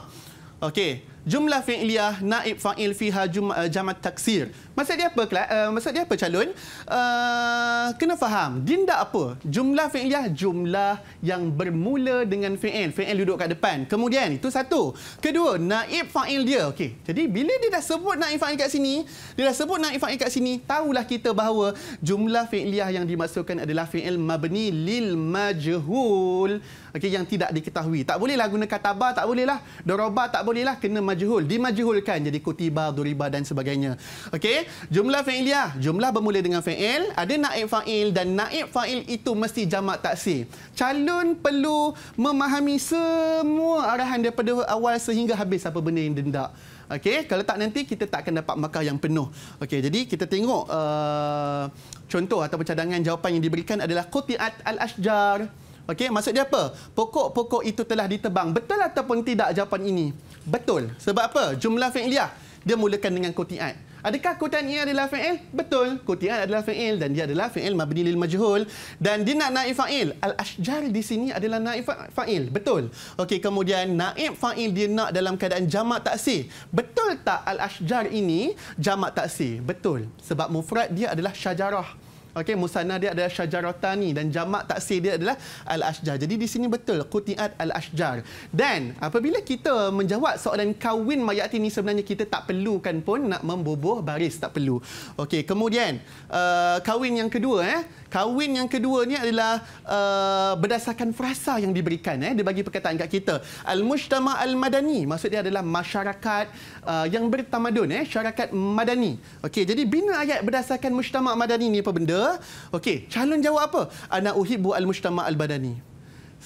okey jumlah fi'liyah naib fa'il fiha eh, jamat taksir. Maksud dia apa, Kelat? Uh, eh, maksud dia apa, calon? Uh, kena faham. Dinda apa? Jumlah fi'liyah, jumlah yang bermula dengan fi'il. Fi'il duduk kat depan. Kemudian, itu satu. Kedua, naib fa'il dia. Okey. Jadi, bila dia dah sebut naib fa'il kat sini, dia dah sebut naib fa'il kat sini, tahulah kita bahawa jumlah fi'liyah yang dimaksudkan adalah fi'il mabni lil majhul. Okey, yang tidak diketahui. Tak bolehlah guna katabah, tak bolehlah. Dorobah, tak bolehlah. Kena majhul dimajhulkan jadi kutiba duriba dan sebagainya okey jumlah fa'iliyah jumlah bermula dengan fa'il ada naib fa'il dan naib fa'il itu mesti jamak taksir calon perlu memahami semua arahan daripada awal sehingga habis apa benda yang dendak okey kalau tak nanti kita tak akan dapat markah yang penuh okey jadi kita tengok uh, contoh atau cadangan jawapan yang diberikan adalah kutiat al-ashjar Okey, maksud dia apa? Pokok-pokok itu telah ditebang. Betul ataupun tidak jawapan ini? Betul. Sebab apa? Jumlah fi'liyah dia mulakan dengan kutiat. Adakah kutiat ini adalah fi'il? Betul. Kutiat adalah fi'il dan dia adalah fi'il mabni lil majhul dan dia nak naif fa'il. Al-ashjar di sini adalah naif fa'il. Betul. Okey, kemudian naif fa'il dia nak dalam keadaan jamak taksir. Betul tak al-ashjar ini jamak taksir? Betul. Sebab mufrad dia adalah syajarah. Okey, musanna dia adalah syajaratani dan jamak taksir dia adalah al-ashjar. Jadi di sini betul kutiat al-ashjar. Dan apabila kita menjawab soalan kawin mayat ini sebenarnya kita tak perlukan pun nak membubuh baris tak perlu. Okey, kemudian uh, kawin yang kedua eh Kahwin yang kedua ni adalah uh, berdasarkan frasa yang diberikan eh dia bagi perkataan kat kita. Al-mujtama' al-madani maksud dia adalah masyarakat uh, yang bertamadun eh syarikat madani. Okey jadi bina ayat berdasarkan mujtama' madani ni apa benda? Okey calon jawab apa? Ana uhibbu al-mujtama' al-badani.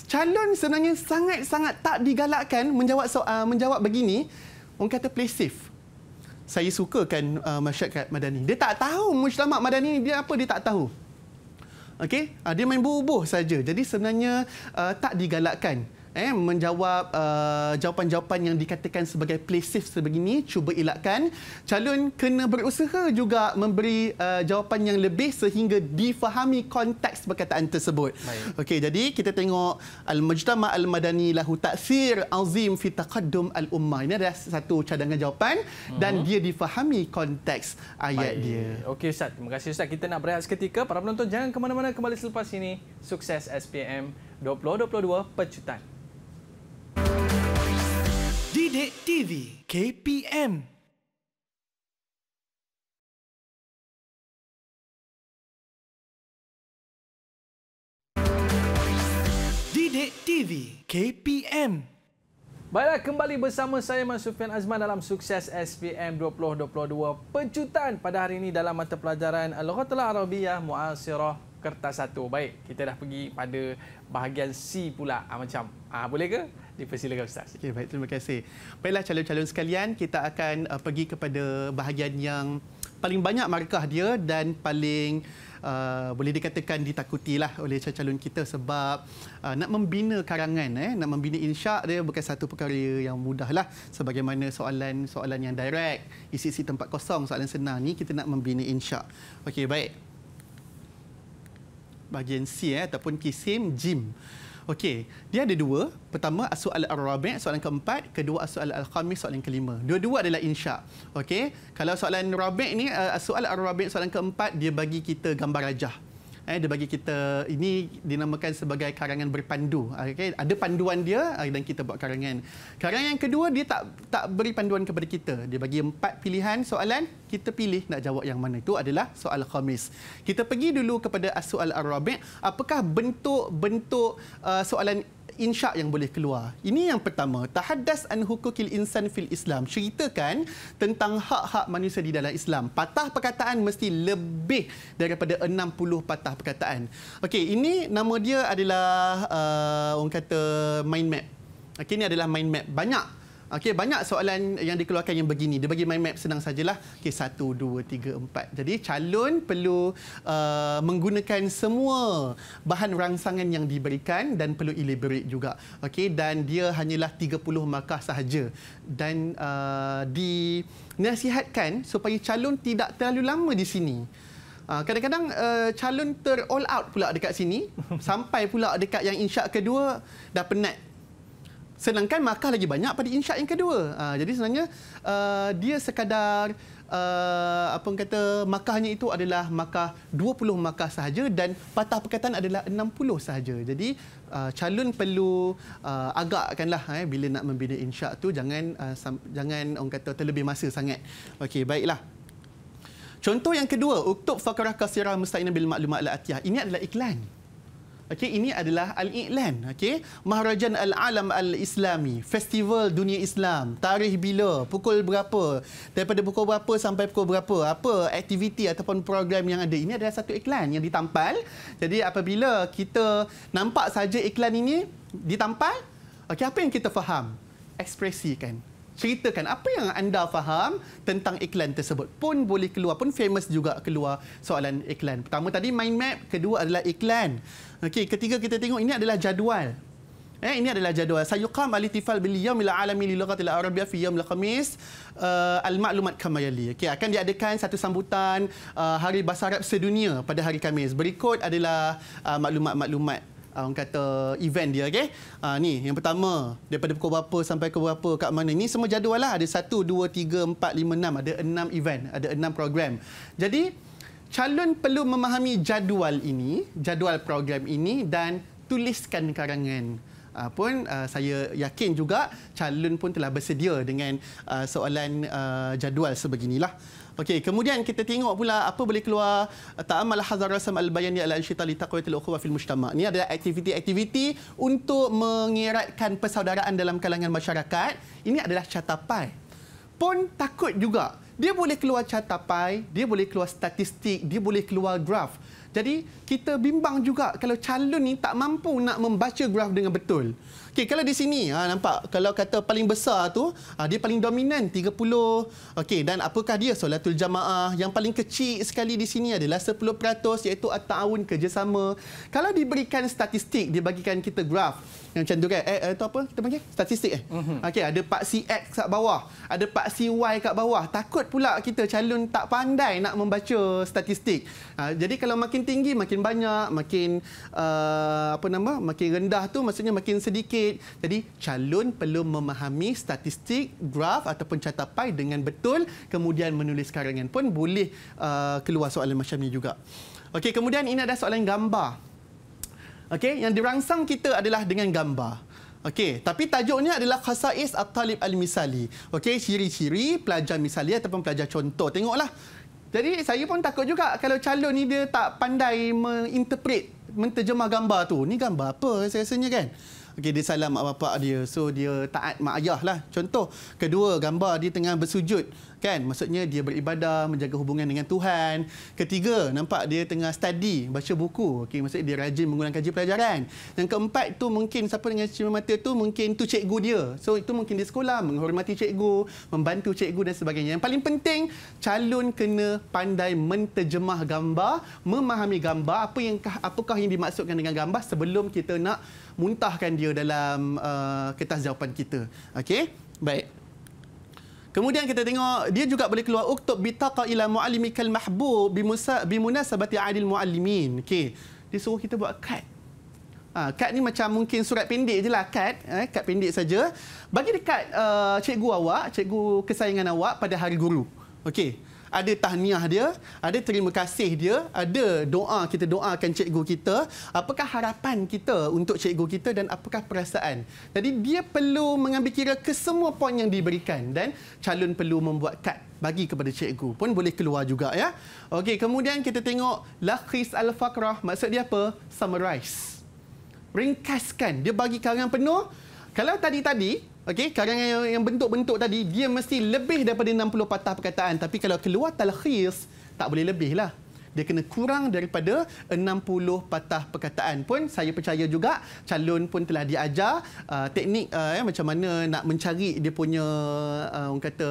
Calon sebenarnya sangat-sangat tak digalakkan menjawab uh, menjawab begini orang kata play safe. Saya sukakan uh, masyarakat madani. Dia tak tahu mujtama' madani dia apa dia tak tahu. Okey, ah, dia main bubuh saja. Jadi sebenarnya uh, tak digalakkan eh, menjawab uh, jawapan-jawapan uh, yang dikatakan sebagai play safe sebegini, cuba elakkan. Calon kena berusaha juga memberi uh, jawapan yang lebih sehingga difahami konteks perkataan tersebut. Okey, jadi kita tengok Al-Majtama' Al-Madani lahu taksir azim fi taqaddum al umma Ini adalah satu cadangan jawapan dan uh-huh. dia difahami konteks ayat Baik. dia. Okey Ustaz, terima kasih Ustaz. Kita nak berehat seketika. Para penonton jangan ke mana-mana kembali selepas ini. Sukses SPM 2022 pecutan. Didik TV KPM Didik TV KPM Baiklah, kembali bersama saya Mas Sufian Azman dalam Sukses SPM 2022 Pencutan pada hari ini dalam mata pelajaran Al-Ghatul Arabiyah Mu'asirah Kertas 1 Baik, kita dah pergi pada bahagian C pula ha, Macam, ha, boleh ke? Dipersilakan Ustaz. Okay, baik, terima kasih. Baiklah calon-calon sekalian, kita akan uh, pergi kepada bahagian yang paling banyak markah dia dan paling uh, boleh dikatakan ditakutilah oleh calon-calon kita sebab uh, nak membina karangan, eh, nak membina insya' dia bukan satu perkara yang mudah mudahlah sebagaimana soalan-soalan yang direct, isi-isi tempat kosong, soalan senang ni kita nak membina insya'. Okey, baik. Bahagian C eh, ataupun kisim, jim. Jim. Okey, dia ada dua. Pertama as-su'al rabi soalan keempat, kedua as al-khamis, soalan kelima. Dua-dua adalah insya'. Okey. Kalau soalan rabi' ni as-su'al eh, rabi soalan keempat dia bagi kita gambar rajah eh, dia bagi kita ini dinamakan sebagai karangan berpandu ah, okay? ada panduan dia ah, dan kita buat karangan karangan yang kedua dia tak tak beri panduan kepada kita dia bagi empat pilihan soalan kita pilih nak jawab yang mana itu adalah soal khamis kita pergi dulu kepada as-su'al apakah bentuk-bentuk uh, soalan insya yang boleh keluar. Ini yang pertama. Tahaddas an hukukil insan fil Islam. Ceritakan tentang hak-hak manusia di dalam Islam. Patah perkataan mesti lebih daripada 60 patah perkataan. Okey, ini nama dia adalah uh, orang kata mind map. Okey, ini adalah mind map. Banyak. Okey, banyak soalan yang dikeluarkan yang begini. Dia bagi mind map senang sajalah. Okey, satu, dua, tiga, empat. Jadi calon perlu uh, menggunakan semua bahan rangsangan yang diberikan dan perlu elaborate juga. Okey, dan dia hanyalah 30 markah sahaja. Dan uh, dinasihatkan supaya calon tidak terlalu lama di sini. Uh, kadang-kadang uh, calon ter-all out pula dekat sini. sampai pula dekat yang insya kedua, dah penat. Sedangkan markah lagi banyak pada insya' yang kedua. Uh, jadi sebenarnya uh, dia sekadar uh, apa kata markahnya itu adalah markah 20 markah sahaja dan patah perkataan adalah 60 sahaja. Jadi uh, calon perlu uh, agakkanlah eh, bila nak membina insya' tu jangan uh, jangan orang kata terlebih masa sangat. Okey, baiklah. Contoh yang kedua, Uktub Fakarah Kasirah Musta'inah Bil Maklumat La'atiyah. Ini adalah iklan. Okey ini adalah al-i'lan okey Maharajan al-Alam al-Islami Festival Dunia Islam tarikh bila pukul berapa daripada pukul berapa sampai pukul berapa apa aktiviti ataupun program yang ada ini adalah satu iklan yang ditampal jadi apabila kita nampak saja iklan ini ditampal okey apa yang kita faham ekspresikan ceritakan apa yang anda faham tentang iklan tersebut pun boleh keluar pun famous juga keluar soalan iklan. Pertama tadi mind map, kedua adalah iklan. Okey, ketiga kita tengok ini adalah jadual. Eh ini adalah jadual. Sayuqam alitifal bil yaumil alami li lughatil arabiyyah fi yaumil khamis uh, al maklumat kama yali. Okey, akan diadakan satu sambutan uh, Hari Bahasa Arab Sedunia pada hari Khamis. Berikut adalah uh, maklumat-maklumat uh, orang kata event dia okey. Uh, ni yang pertama daripada pukul berapa sampai ke berapa kat mana ni semua jadual lah ada 1 2 3 4 5 6 ada 6 event, ada 6 program. Jadi calon perlu memahami jadual ini, jadual program ini dan tuliskan karangan uh, pun uh, saya yakin juga calon pun telah bersedia dengan uh, soalan uh, jadual sebeginilah. Okey, kemudian kita tengok pula apa boleh keluar eh, ta'amal hazar rasam al-bayani al-anshita li taqwiyatil ukhuwah fil mujtama'. Ini adalah aktiviti-aktiviti untuk mengeratkan persaudaraan dalam kalangan masyarakat. Ini adalah catapai. Pun takut juga. Dia boleh keluar catapai, dia boleh keluar statistik, dia boleh keluar graf. Jadi kita bimbang juga kalau calon ni tak mampu nak membaca graf dengan betul. Okey, kalau di sini ha, nampak kalau kata paling besar tu ha, dia paling dominan 30. Okey, dan apakah dia solatul jamaah yang paling kecil sekali di sini adalah 10% iaitu at-taun kerjasama. Kalau diberikan statistik, dia bagikan kita graf yang macam tu kan. Eh, atau eh, apa kita panggil? Statistik eh. Mhm. Okey, ada paksi X kat bawah, ada paksi Y kat bawah. Takut pula kita calon tak pandai nak membaca statistik. Ha, jadi kalau makin tinggi makin banyak, makin uh, apa nama? makin rendah tu maksudnya makin sedikit. Jadi calon perlu memahami statistik, graf ataupun carta pi dengan betul kemudian menulis karangan pun boleh uh, keluar soalan macam ni juga. Okey, kemudian ini ada soalan gambar. Okey, yang dirangsang kita adalah dengan gambar. Okey, tapi tajuknya adalah khasais at-talib al-misali. Okey, ciri-ciri pelajar misali ataupun pelajar contoh. Tengoklah. Jadi saya pun takut juga kalau calon ni dia tak pandai menginterpret, menterjemah gambar tu. Ni gambar apa saya rasanya kan? Okey, dia salam mak bapak dia. So, dia taat mak ayah lah. Contoh, kedua, gambar dia tengah bersujud kan maksudnya dia beribadah menjaga hubungan dengan Tuhan ketiga nampak dia tengah study baca buku okey maksudnya dia rajin mengulang kaji pelajaran yang keempat tu mungkin siapa dengan cermin mata tu mungkin tu cikgu dia so itu mungkin dia sekolah menghormati cikgu membantu cikgu dan sebagainya yang paling penting calon kena pandai menterjemah gambar memahami gambar apa yang apakah yang dimaksudkan dengan gambar sebelum kita nak muntahkan dia dalam uh, kertas jawapan kita okey baik Kemudian kita tengok dia juga boleh keluar uktub bitaqa ila muallimikal mahbub bimusa bimunasabati adil muallimin. Okey. Dia suruh kita buat kad. Ha, kad ni macam mungkin surat pendek je lah kad. Eh, kad pendek saja. Bagi dekat uh, eh, cikgu awak, cikgu kesayangan awak pada hari guru. Okey ada tahniah dia, ada terima kasih dia, ada doa kita doakan cikgu kita, apakah harapan kita untuk cikgu kita dan apakah perasaan. Jadi dia perlu mengambil kira kesemua poin yang diberikan dan calon perlu membuat kad bagi kepada cikgu pun boleh keluar juga ya. Okey, kemudian kita tengok lakhis al-faqrah maksud dia apa? Summarize. Ringkaskan. Dia bagi karangan penuh. Kalau tadi-tadi Okey, karangan yang, yang bentuk-bentuk tadi dia mesti lebih daripada 60 patah perkataan. Tapi kalau keluar talkhis, tak boleh lebih lah. Dia kena kurang daripada 60 patah perkataan pun. Saya percaya juga calon pun telah diajar uh, teknik uh, eh, macam mana nak mencari dia punya uh, kata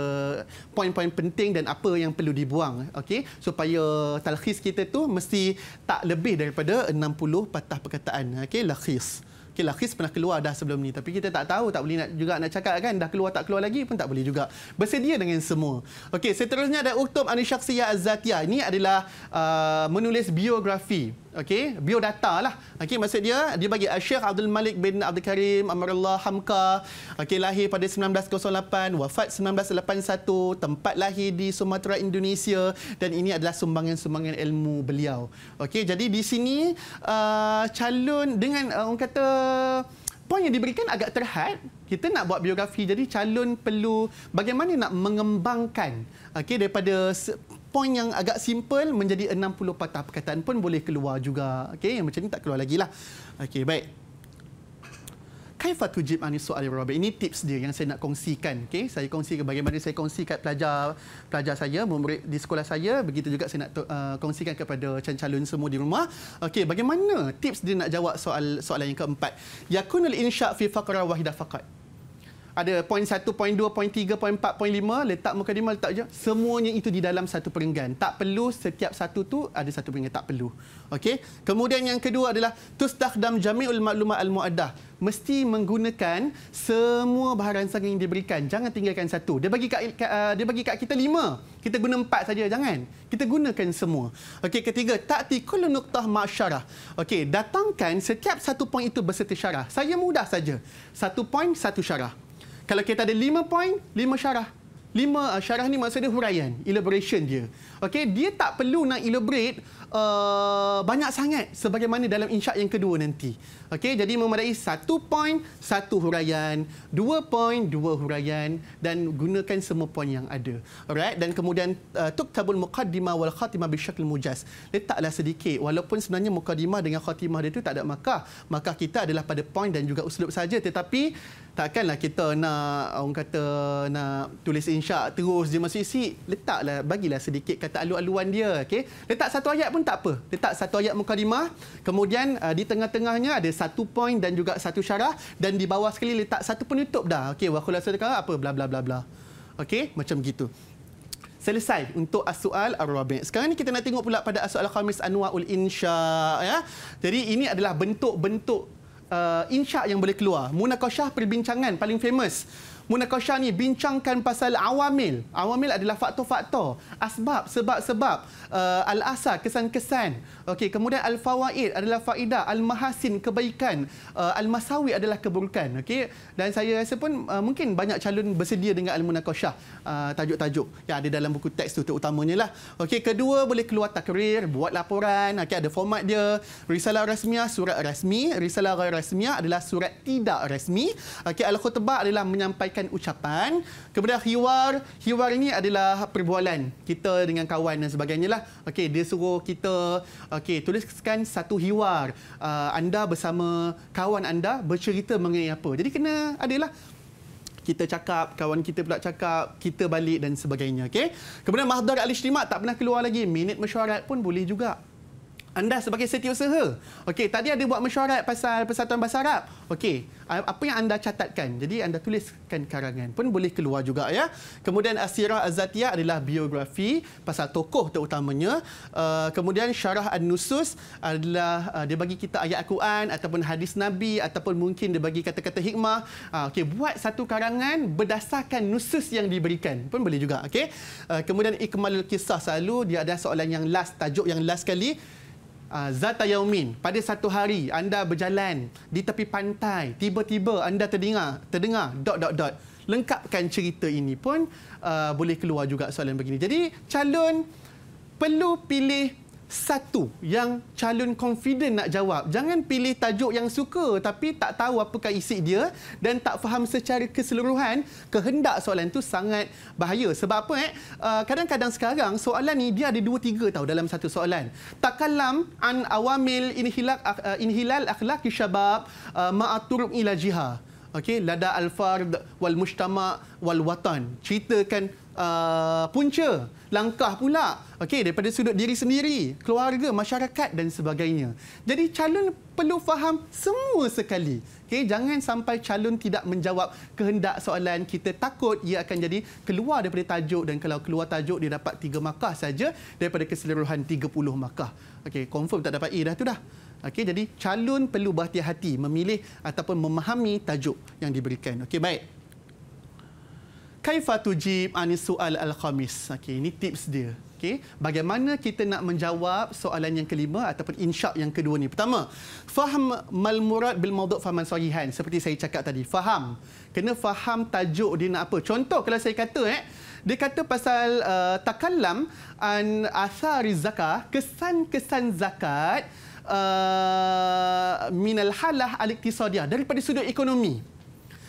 poin-poin penting dan apa yang perlu dibuang. Okay, supaya talkhis kita tu mesti tak lebih daripada 60 patah perkataan. Okay, lakhis okay lah, Chris pernah keluar dah sebelum ni tapi kita tak tahu tak boleh nak juga nak cakap kan dah keluar tak keluar lagi pun tak boleh juga bersedia dengan semua okey seterusnya ada Uktub Anishaksiya Azatia ini adalah uh, menulis biografi okey biodata lah okey maksud dia dia bagi ah, Syekh Abdul Malik bin Abdul Karim Amrullah Hamka okey lahir pada 1908 wafat 1981 tempat lahir di Sumatera Indonesia dan ini adalah sumbangan-sumbangan ilmu beliau okey jadi di sini uh, calon dengan uh, orang kata poin yang diberikan agak terhad kita nak buat biografi jadi calon perlu bagaimana nak mengembangkan okey daripada Poin yang agak simple menjadi 60 patah perkataan pun boleh keluar juga. Okey, macam ni tak keluar lagi lah. Okey, baik. Kaifa tujib ani soal Rabi. Ini tips dia yang saya nak kongsikan. Okey, saya kongsikan bagaimana saya kongsikan pelajar pelajar saya, murid di sekolah saya, begitu juga saya nak uh, kongsikan kepada calon-calon semua di rumah. Okey, bagaimana tips dia nak jawab soal soalan yang keempat? Yakunul insya' fi faqra wahidah faqat ada poin 1, poin 2, poin 3, poin 4, poin 5, letak muka lima letak je. Semuanya itu di dalam satu peringgan. Tak perlu setiap satu tu ada satu perenggan. Tak perlu. Okay. Kemudian yang kedua adalah tustakhdam jami'ul maklumat al mu'adah. Mesti menggunakan semua bahan sangat yang diberikan. Jangan tinggalkan satu. Dia bagi kat, ah, dia bagi kat kita lima. Kita guna empat saja. Jangan. Kita gunakan semua. Okay. Ketiga, takti kullu nuqtah ma'syarah. Okay. Datangkan setiap satu poin itu berserta syarah. Saya mudah saja. Satu poin, satu syarah. Kalau kita ada lima point, lima syarah. lima uh, syarah ni maksudnya huraian, elaboration dia. Okey, dia tak perlu nak elaborate uh, banyak sangat sebagaimana dalam insya yang kedua nanti. Okey, jadi memadai satu point, satu huraian, dua point, dua huraian dan gunakan semua point yang ada. Alright, dan kemudian uh, tabul muqaddimah wal khatimah bi syakl mujaz. Letaklah sedikit walaupun sebenarnya muqaddimah dengan khatimah dia tu tak ada makah. Makah kita adalah pada point dan juga uslub saja tetapi takkanlah kita nak orang kata nak tulis insyak terus je masuk isi letaklah bagilah sedikit kata alu-aluan dia okay? letak satu ayat pun tak apa letak satu ayat muka lima. kemudian uh, di tengah-tengahnya ada satu point dan juga satu syarah dan di bawah sekali letak satu penutup dah okey wa khulasa kata apa bla bla bla bla okey macam gitu Selesai untuk as-su'al Sekarang ni kita nak tengok pula pada as-su'al khamis anwa'ul insya' ya. Jadi ini adalah bentuk-bentuk uh, insya' yang boleh keluar. Munakosyah perbincangan paling famous. Munakosyah ni bincangkan pasal awamil. Awamil adalah faktor-faktor. Asbab, sebab-sebab. Uh, Al-asa, kesan-kesan. Okey, kemudian al-fawaid adalah faedah, al-mahasin kebaikan, uh, al-masawi adalah keburukan. Okey. Dan saya rasa pun uh, mungkin banyak calon bersedia dengan al-munaqashah uh, tajuk-tajuk yang ada dalam buku teks tu terutamanya lah. Okey, kedua boleh keluar takrir, buat laporan, okey ada format dia, risalah rasmiah, surat rasmi, risalah ghair rasmiah adalah surat tidak rasmi. Okey, al-khutbah adalah menyampaikan ucapan. Kemudian hiwar, hiwar ini adalah perbualan kita dengan kawan dan sebagainya lah. Okey, dia suruh kita Okey, tuliskan satu hiwar uh, anda bersama kawan anda bercerita mengenai apa. Jadi kena adalah kita cakap, kawan kita pula cakap, kita balik dan sebagainya. Okey. Kemudian Mahdar Alishrimat tak pernah keluar lagi. Minit mesyuarat pun boleh juga anda sebagai setiausaha. Okey, tadi ada buat mesyuarat pasal Persatuan Bahasa Arab. Okey, apa yang anda catatkan? Jadi anda tuliskan karangan pun boleh keluar juga ya. Kemudian Asirah Azatia adalah biografi pasal tokoh terutamanya. kemudian Syarah An-Nusus adalah dia bagi kita ayat Al-Quran ataupun hadis Nabi ataupun mungkin dia bagi kata-kata hikmah. Uh, Okey, buat satu karangan berdasarkan nusus yang diberikan pun boleh juga. Okey. kemudian Ikmalul Kisah selalu dia ada soalan yang last tajuk yang last kali. Ah, Zata Yaumin, pada satu hari anda berjalan di tepi pantai, tiba-tiba anda terdengar, terdengar dot dot dot. Lengkapkan cerita ini pun uh, boleh keluar juga soalan begini. Jadi calon perlu pilih satu yang calon confident nak jawab. Jangan pilih tajuk yang suka tapi tak tahu apakah isi dia dan tak faham secara keseluruhan kehendak soalan itu sangat bahaya. Sebab apa eh? Uh, kadang-kadang sekarang soalan ni dia ada dua tiga tahu dalam satu soalan. Takalam an awamil inhilak ah, uh, inhilal akhlaki syabab uh, ma'aturum ila jiha. Okey, lada al-fard wal mujtama wal watan. Ceritakan uh, punca langkah pula okey daripada sudut diri sendiri keluarga masyarakat dan sebagainya jadi calon perlu faham semua sekali okey jangan sampai calon tidak menjawab kehendak soalan kita takut ia akan jadi keluar daripada tajuk dan kalau keluar tajuk dia dapat 3 markah saja daripada keseluruhan 30 markah okey confirm tak dapat A dah tu dah Okey jadi calon perlu berhati-hati memilih ataupun memahami tajuk yang diberikan. Okey baik kaifa tujib anis soal al-khamis. Okey, ini tips dia. Okey, bagaimana kita nak menjawab soalan yang kelima ataupun insyak yang kedua ni. Pertama, faham mal murad bil mawdu' fahaman sahihan. Seperti saya cakap tadi, faham. Kena faham tajuk dia nak apa. Contoh kalau saya kata eh, dia kata pasal uh, takallam an athari zakah, kesan-kesan zakat uh, minal halah al-iqtisadiyah daripada sudut ekonomi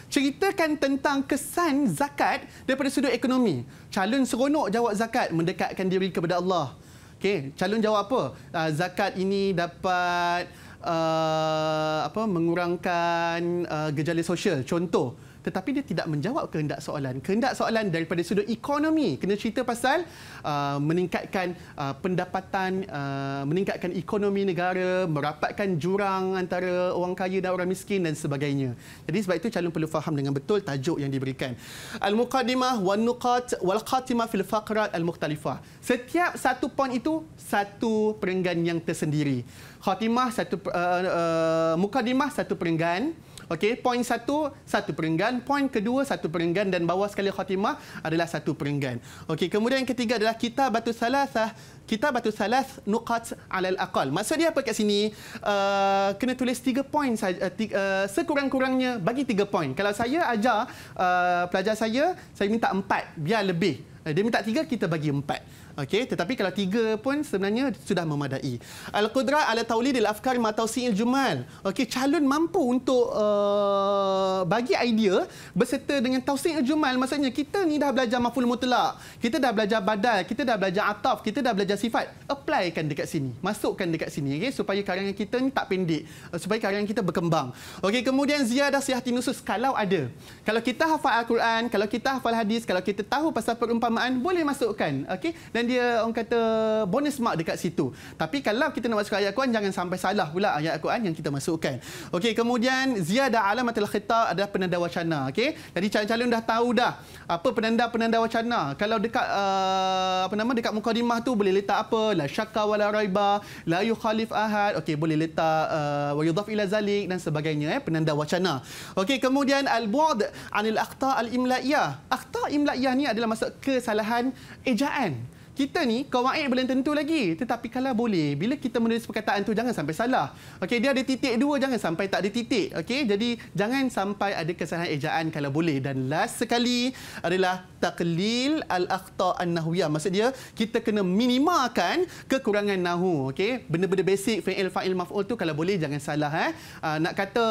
ceritakan tentang kesan zakat daripada sudut ekonomi. Calon seronok jawab zakat, mendekatkan diri kepada Allah. Okey, calon jawab apa? Uh, zakat ini dapat uh, apa mengurangkan uh, gejala sosial. Contoh, tetapi dia tidak menjawab kehendak soalan. Kehendak soalan daripada sudut ekonomi kena cerita pasal uh, meningkatkan uh, pendapatan, uh, meningkatkan ekonomi negara, merapatkan jurang antara orang kaya dan orang miskin dan sebagainya. Jadi sebab itu calon perlu faham dengan betul tajuk yang diberikan. Al-muqaddimah wan nuqat wal khatimah fil faqrat al-mukhtalifah. Setiap satu poin itu satu perenggan yang tersendiri. Khatimah satu uh, uh, mukadimah satu perenggan Okey, poin satu, satu perenggan. Poin kedua, satu perenggan. Dan bawah sekali khatimah adalah satu perenggan. Okey, kemudian yang ketiga adalah kita batu salah sah Kita batu salas nukat alal akal. dia apa kat sini? Uh, kena tulis tiga poin uh, uh, sekurang-kurangnya bagi tiga poin. Kalau saya ajar uh, pelajar saya, saya minta empat. Biar lebih. Uh, dia minta tiga, kita bagi empat. Okey, tetapi kalau tiga pun sebenarnya sudah memadai. Al-Qudra ala tauli dil afkar ma tawsi'il jumal. Okey, calon mampu untuk uh, bagi idea berserta dengan tawsi'il jumal. Maksudnya kita ni dah belajar maful mutlak. Kita dah belajar badal, kita dah belajar ataf, kita dah belajar sifat. Applykan dekat sini. Masukkan dekat sini okey supaya karangan kita ni tak pendek. Uh, supaya karangan kita berkembang. Okey, kemudian ziyadah sihati nusus kalau ada. Kalau kita hafal Al-Quran, kalau kita hafal hadis, kalau kita tahu pasal perumpamaan, boleh masukkan. Okey, dan dengan dia orang kata bonus mark dekat situ. Tapi kalau kita nak masukkan ayat Quran jangan sampai salah pula ayat Quran yang kita masukkan. Okey, kemudian ziyadah alamatul khitab adalah penanda wacana, okey. Jadi calon-calon dah tahu dah apa penanda-penanda wacana. Kalau dekat uh, apa nama dekat mukadimah tu boleh letak apa? La syakka wa la raiba, la yukhalif ahad. Okey, boleh letak uh, wa uh, yudhaf ila zalik dan sebagainya eh penanda wacana. Okey, kemudian al-bu'd anil akhta al-imla'iyah. Akhta imla'iyah ni adalah masuk kesalahan ejaan kita ni kawaid belum tentu lagi tetapi kalau boleh bila kita menulis perkataan tu jangan sampai salah okey dia ada titik dua jangan sampai tak ada titik okey jadi jangan sampai ada kesalahan ejaan kalau boleh dan last sekali adalah taqlil al-akhta an-nahwiyah maksud dia kita kena minimakan kekurangan nahu. okey benda-benda basic fa'il fa'il maf'ul tu kalau boleh jangan salah eh ah, nak kata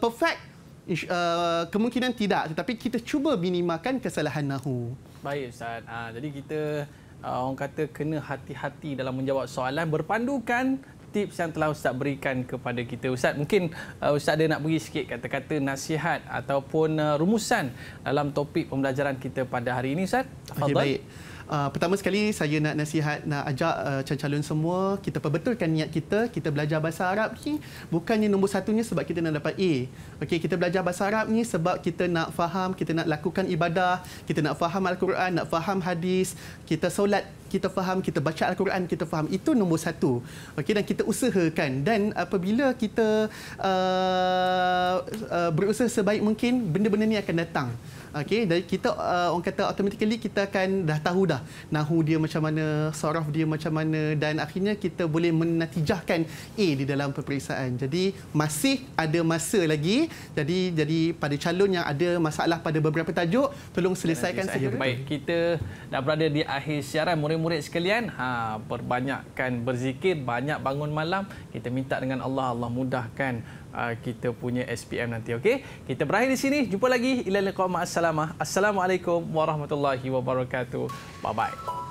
perfect Uh, kemungkinan tidak tetapi kita cuba minimakan kesalahan nahu. Baik ustaz. Uh, jadi kita uh, orang kata kena hati-hati dalam menjawab soalan berpandukan tips yang telah ustaz berikan kepada kita. Ustaz, mungkin uh, ustaz ada nak beri sikit kata-kata nasihat ataupun uh, rumusan dalam topik pembelajaran kita pada hari ini, Ustaz. Okay, baik. Baik. Uh, pertama sekali saya nak nasihat nak ajak uh, ah, calon semua kita perbetulkan niat kita kita belajar bahasa Arab ni bukannya nombor satunya sebab kita nak dapat A okey kita belajar bahasa Arab ni sebab kita nak faham kita nak lakukan ibadah kita nak faham al-Quran nak faham hadis kita solat kita faham kita baca al-Quran kita faham itu nombor satu. okay dan kita usahakan dan apabila kita uh, uh, berusaha sebaik mungkin benda-benda ni akan datang Okey, dari kita uh, orang kata automatically kita akan dah tahu dah nahu dia macam mana, saraf dia macam mana dan akhirnya kita boleh menatijahkan A di dalam peperiksaan. Jadi masih ada masa lagi. Jadi jadi pada calon yang ada masalah pada beberapa tajuk, tolong selesaikan saja. Baik, kita dah berada di akhir siaran murid-murid sekalian. Ha, perbanyakkan berzikir, banyak bangun malam. Kita minta dengan Allah Allah mudahkan uh, kita punya SPM nanti. okay? kita berakhir di sini. Jumpa lagi. Ilalikum assalamah. Assalamualaikum warahmatullahi wabarakatuh. Bye-bye.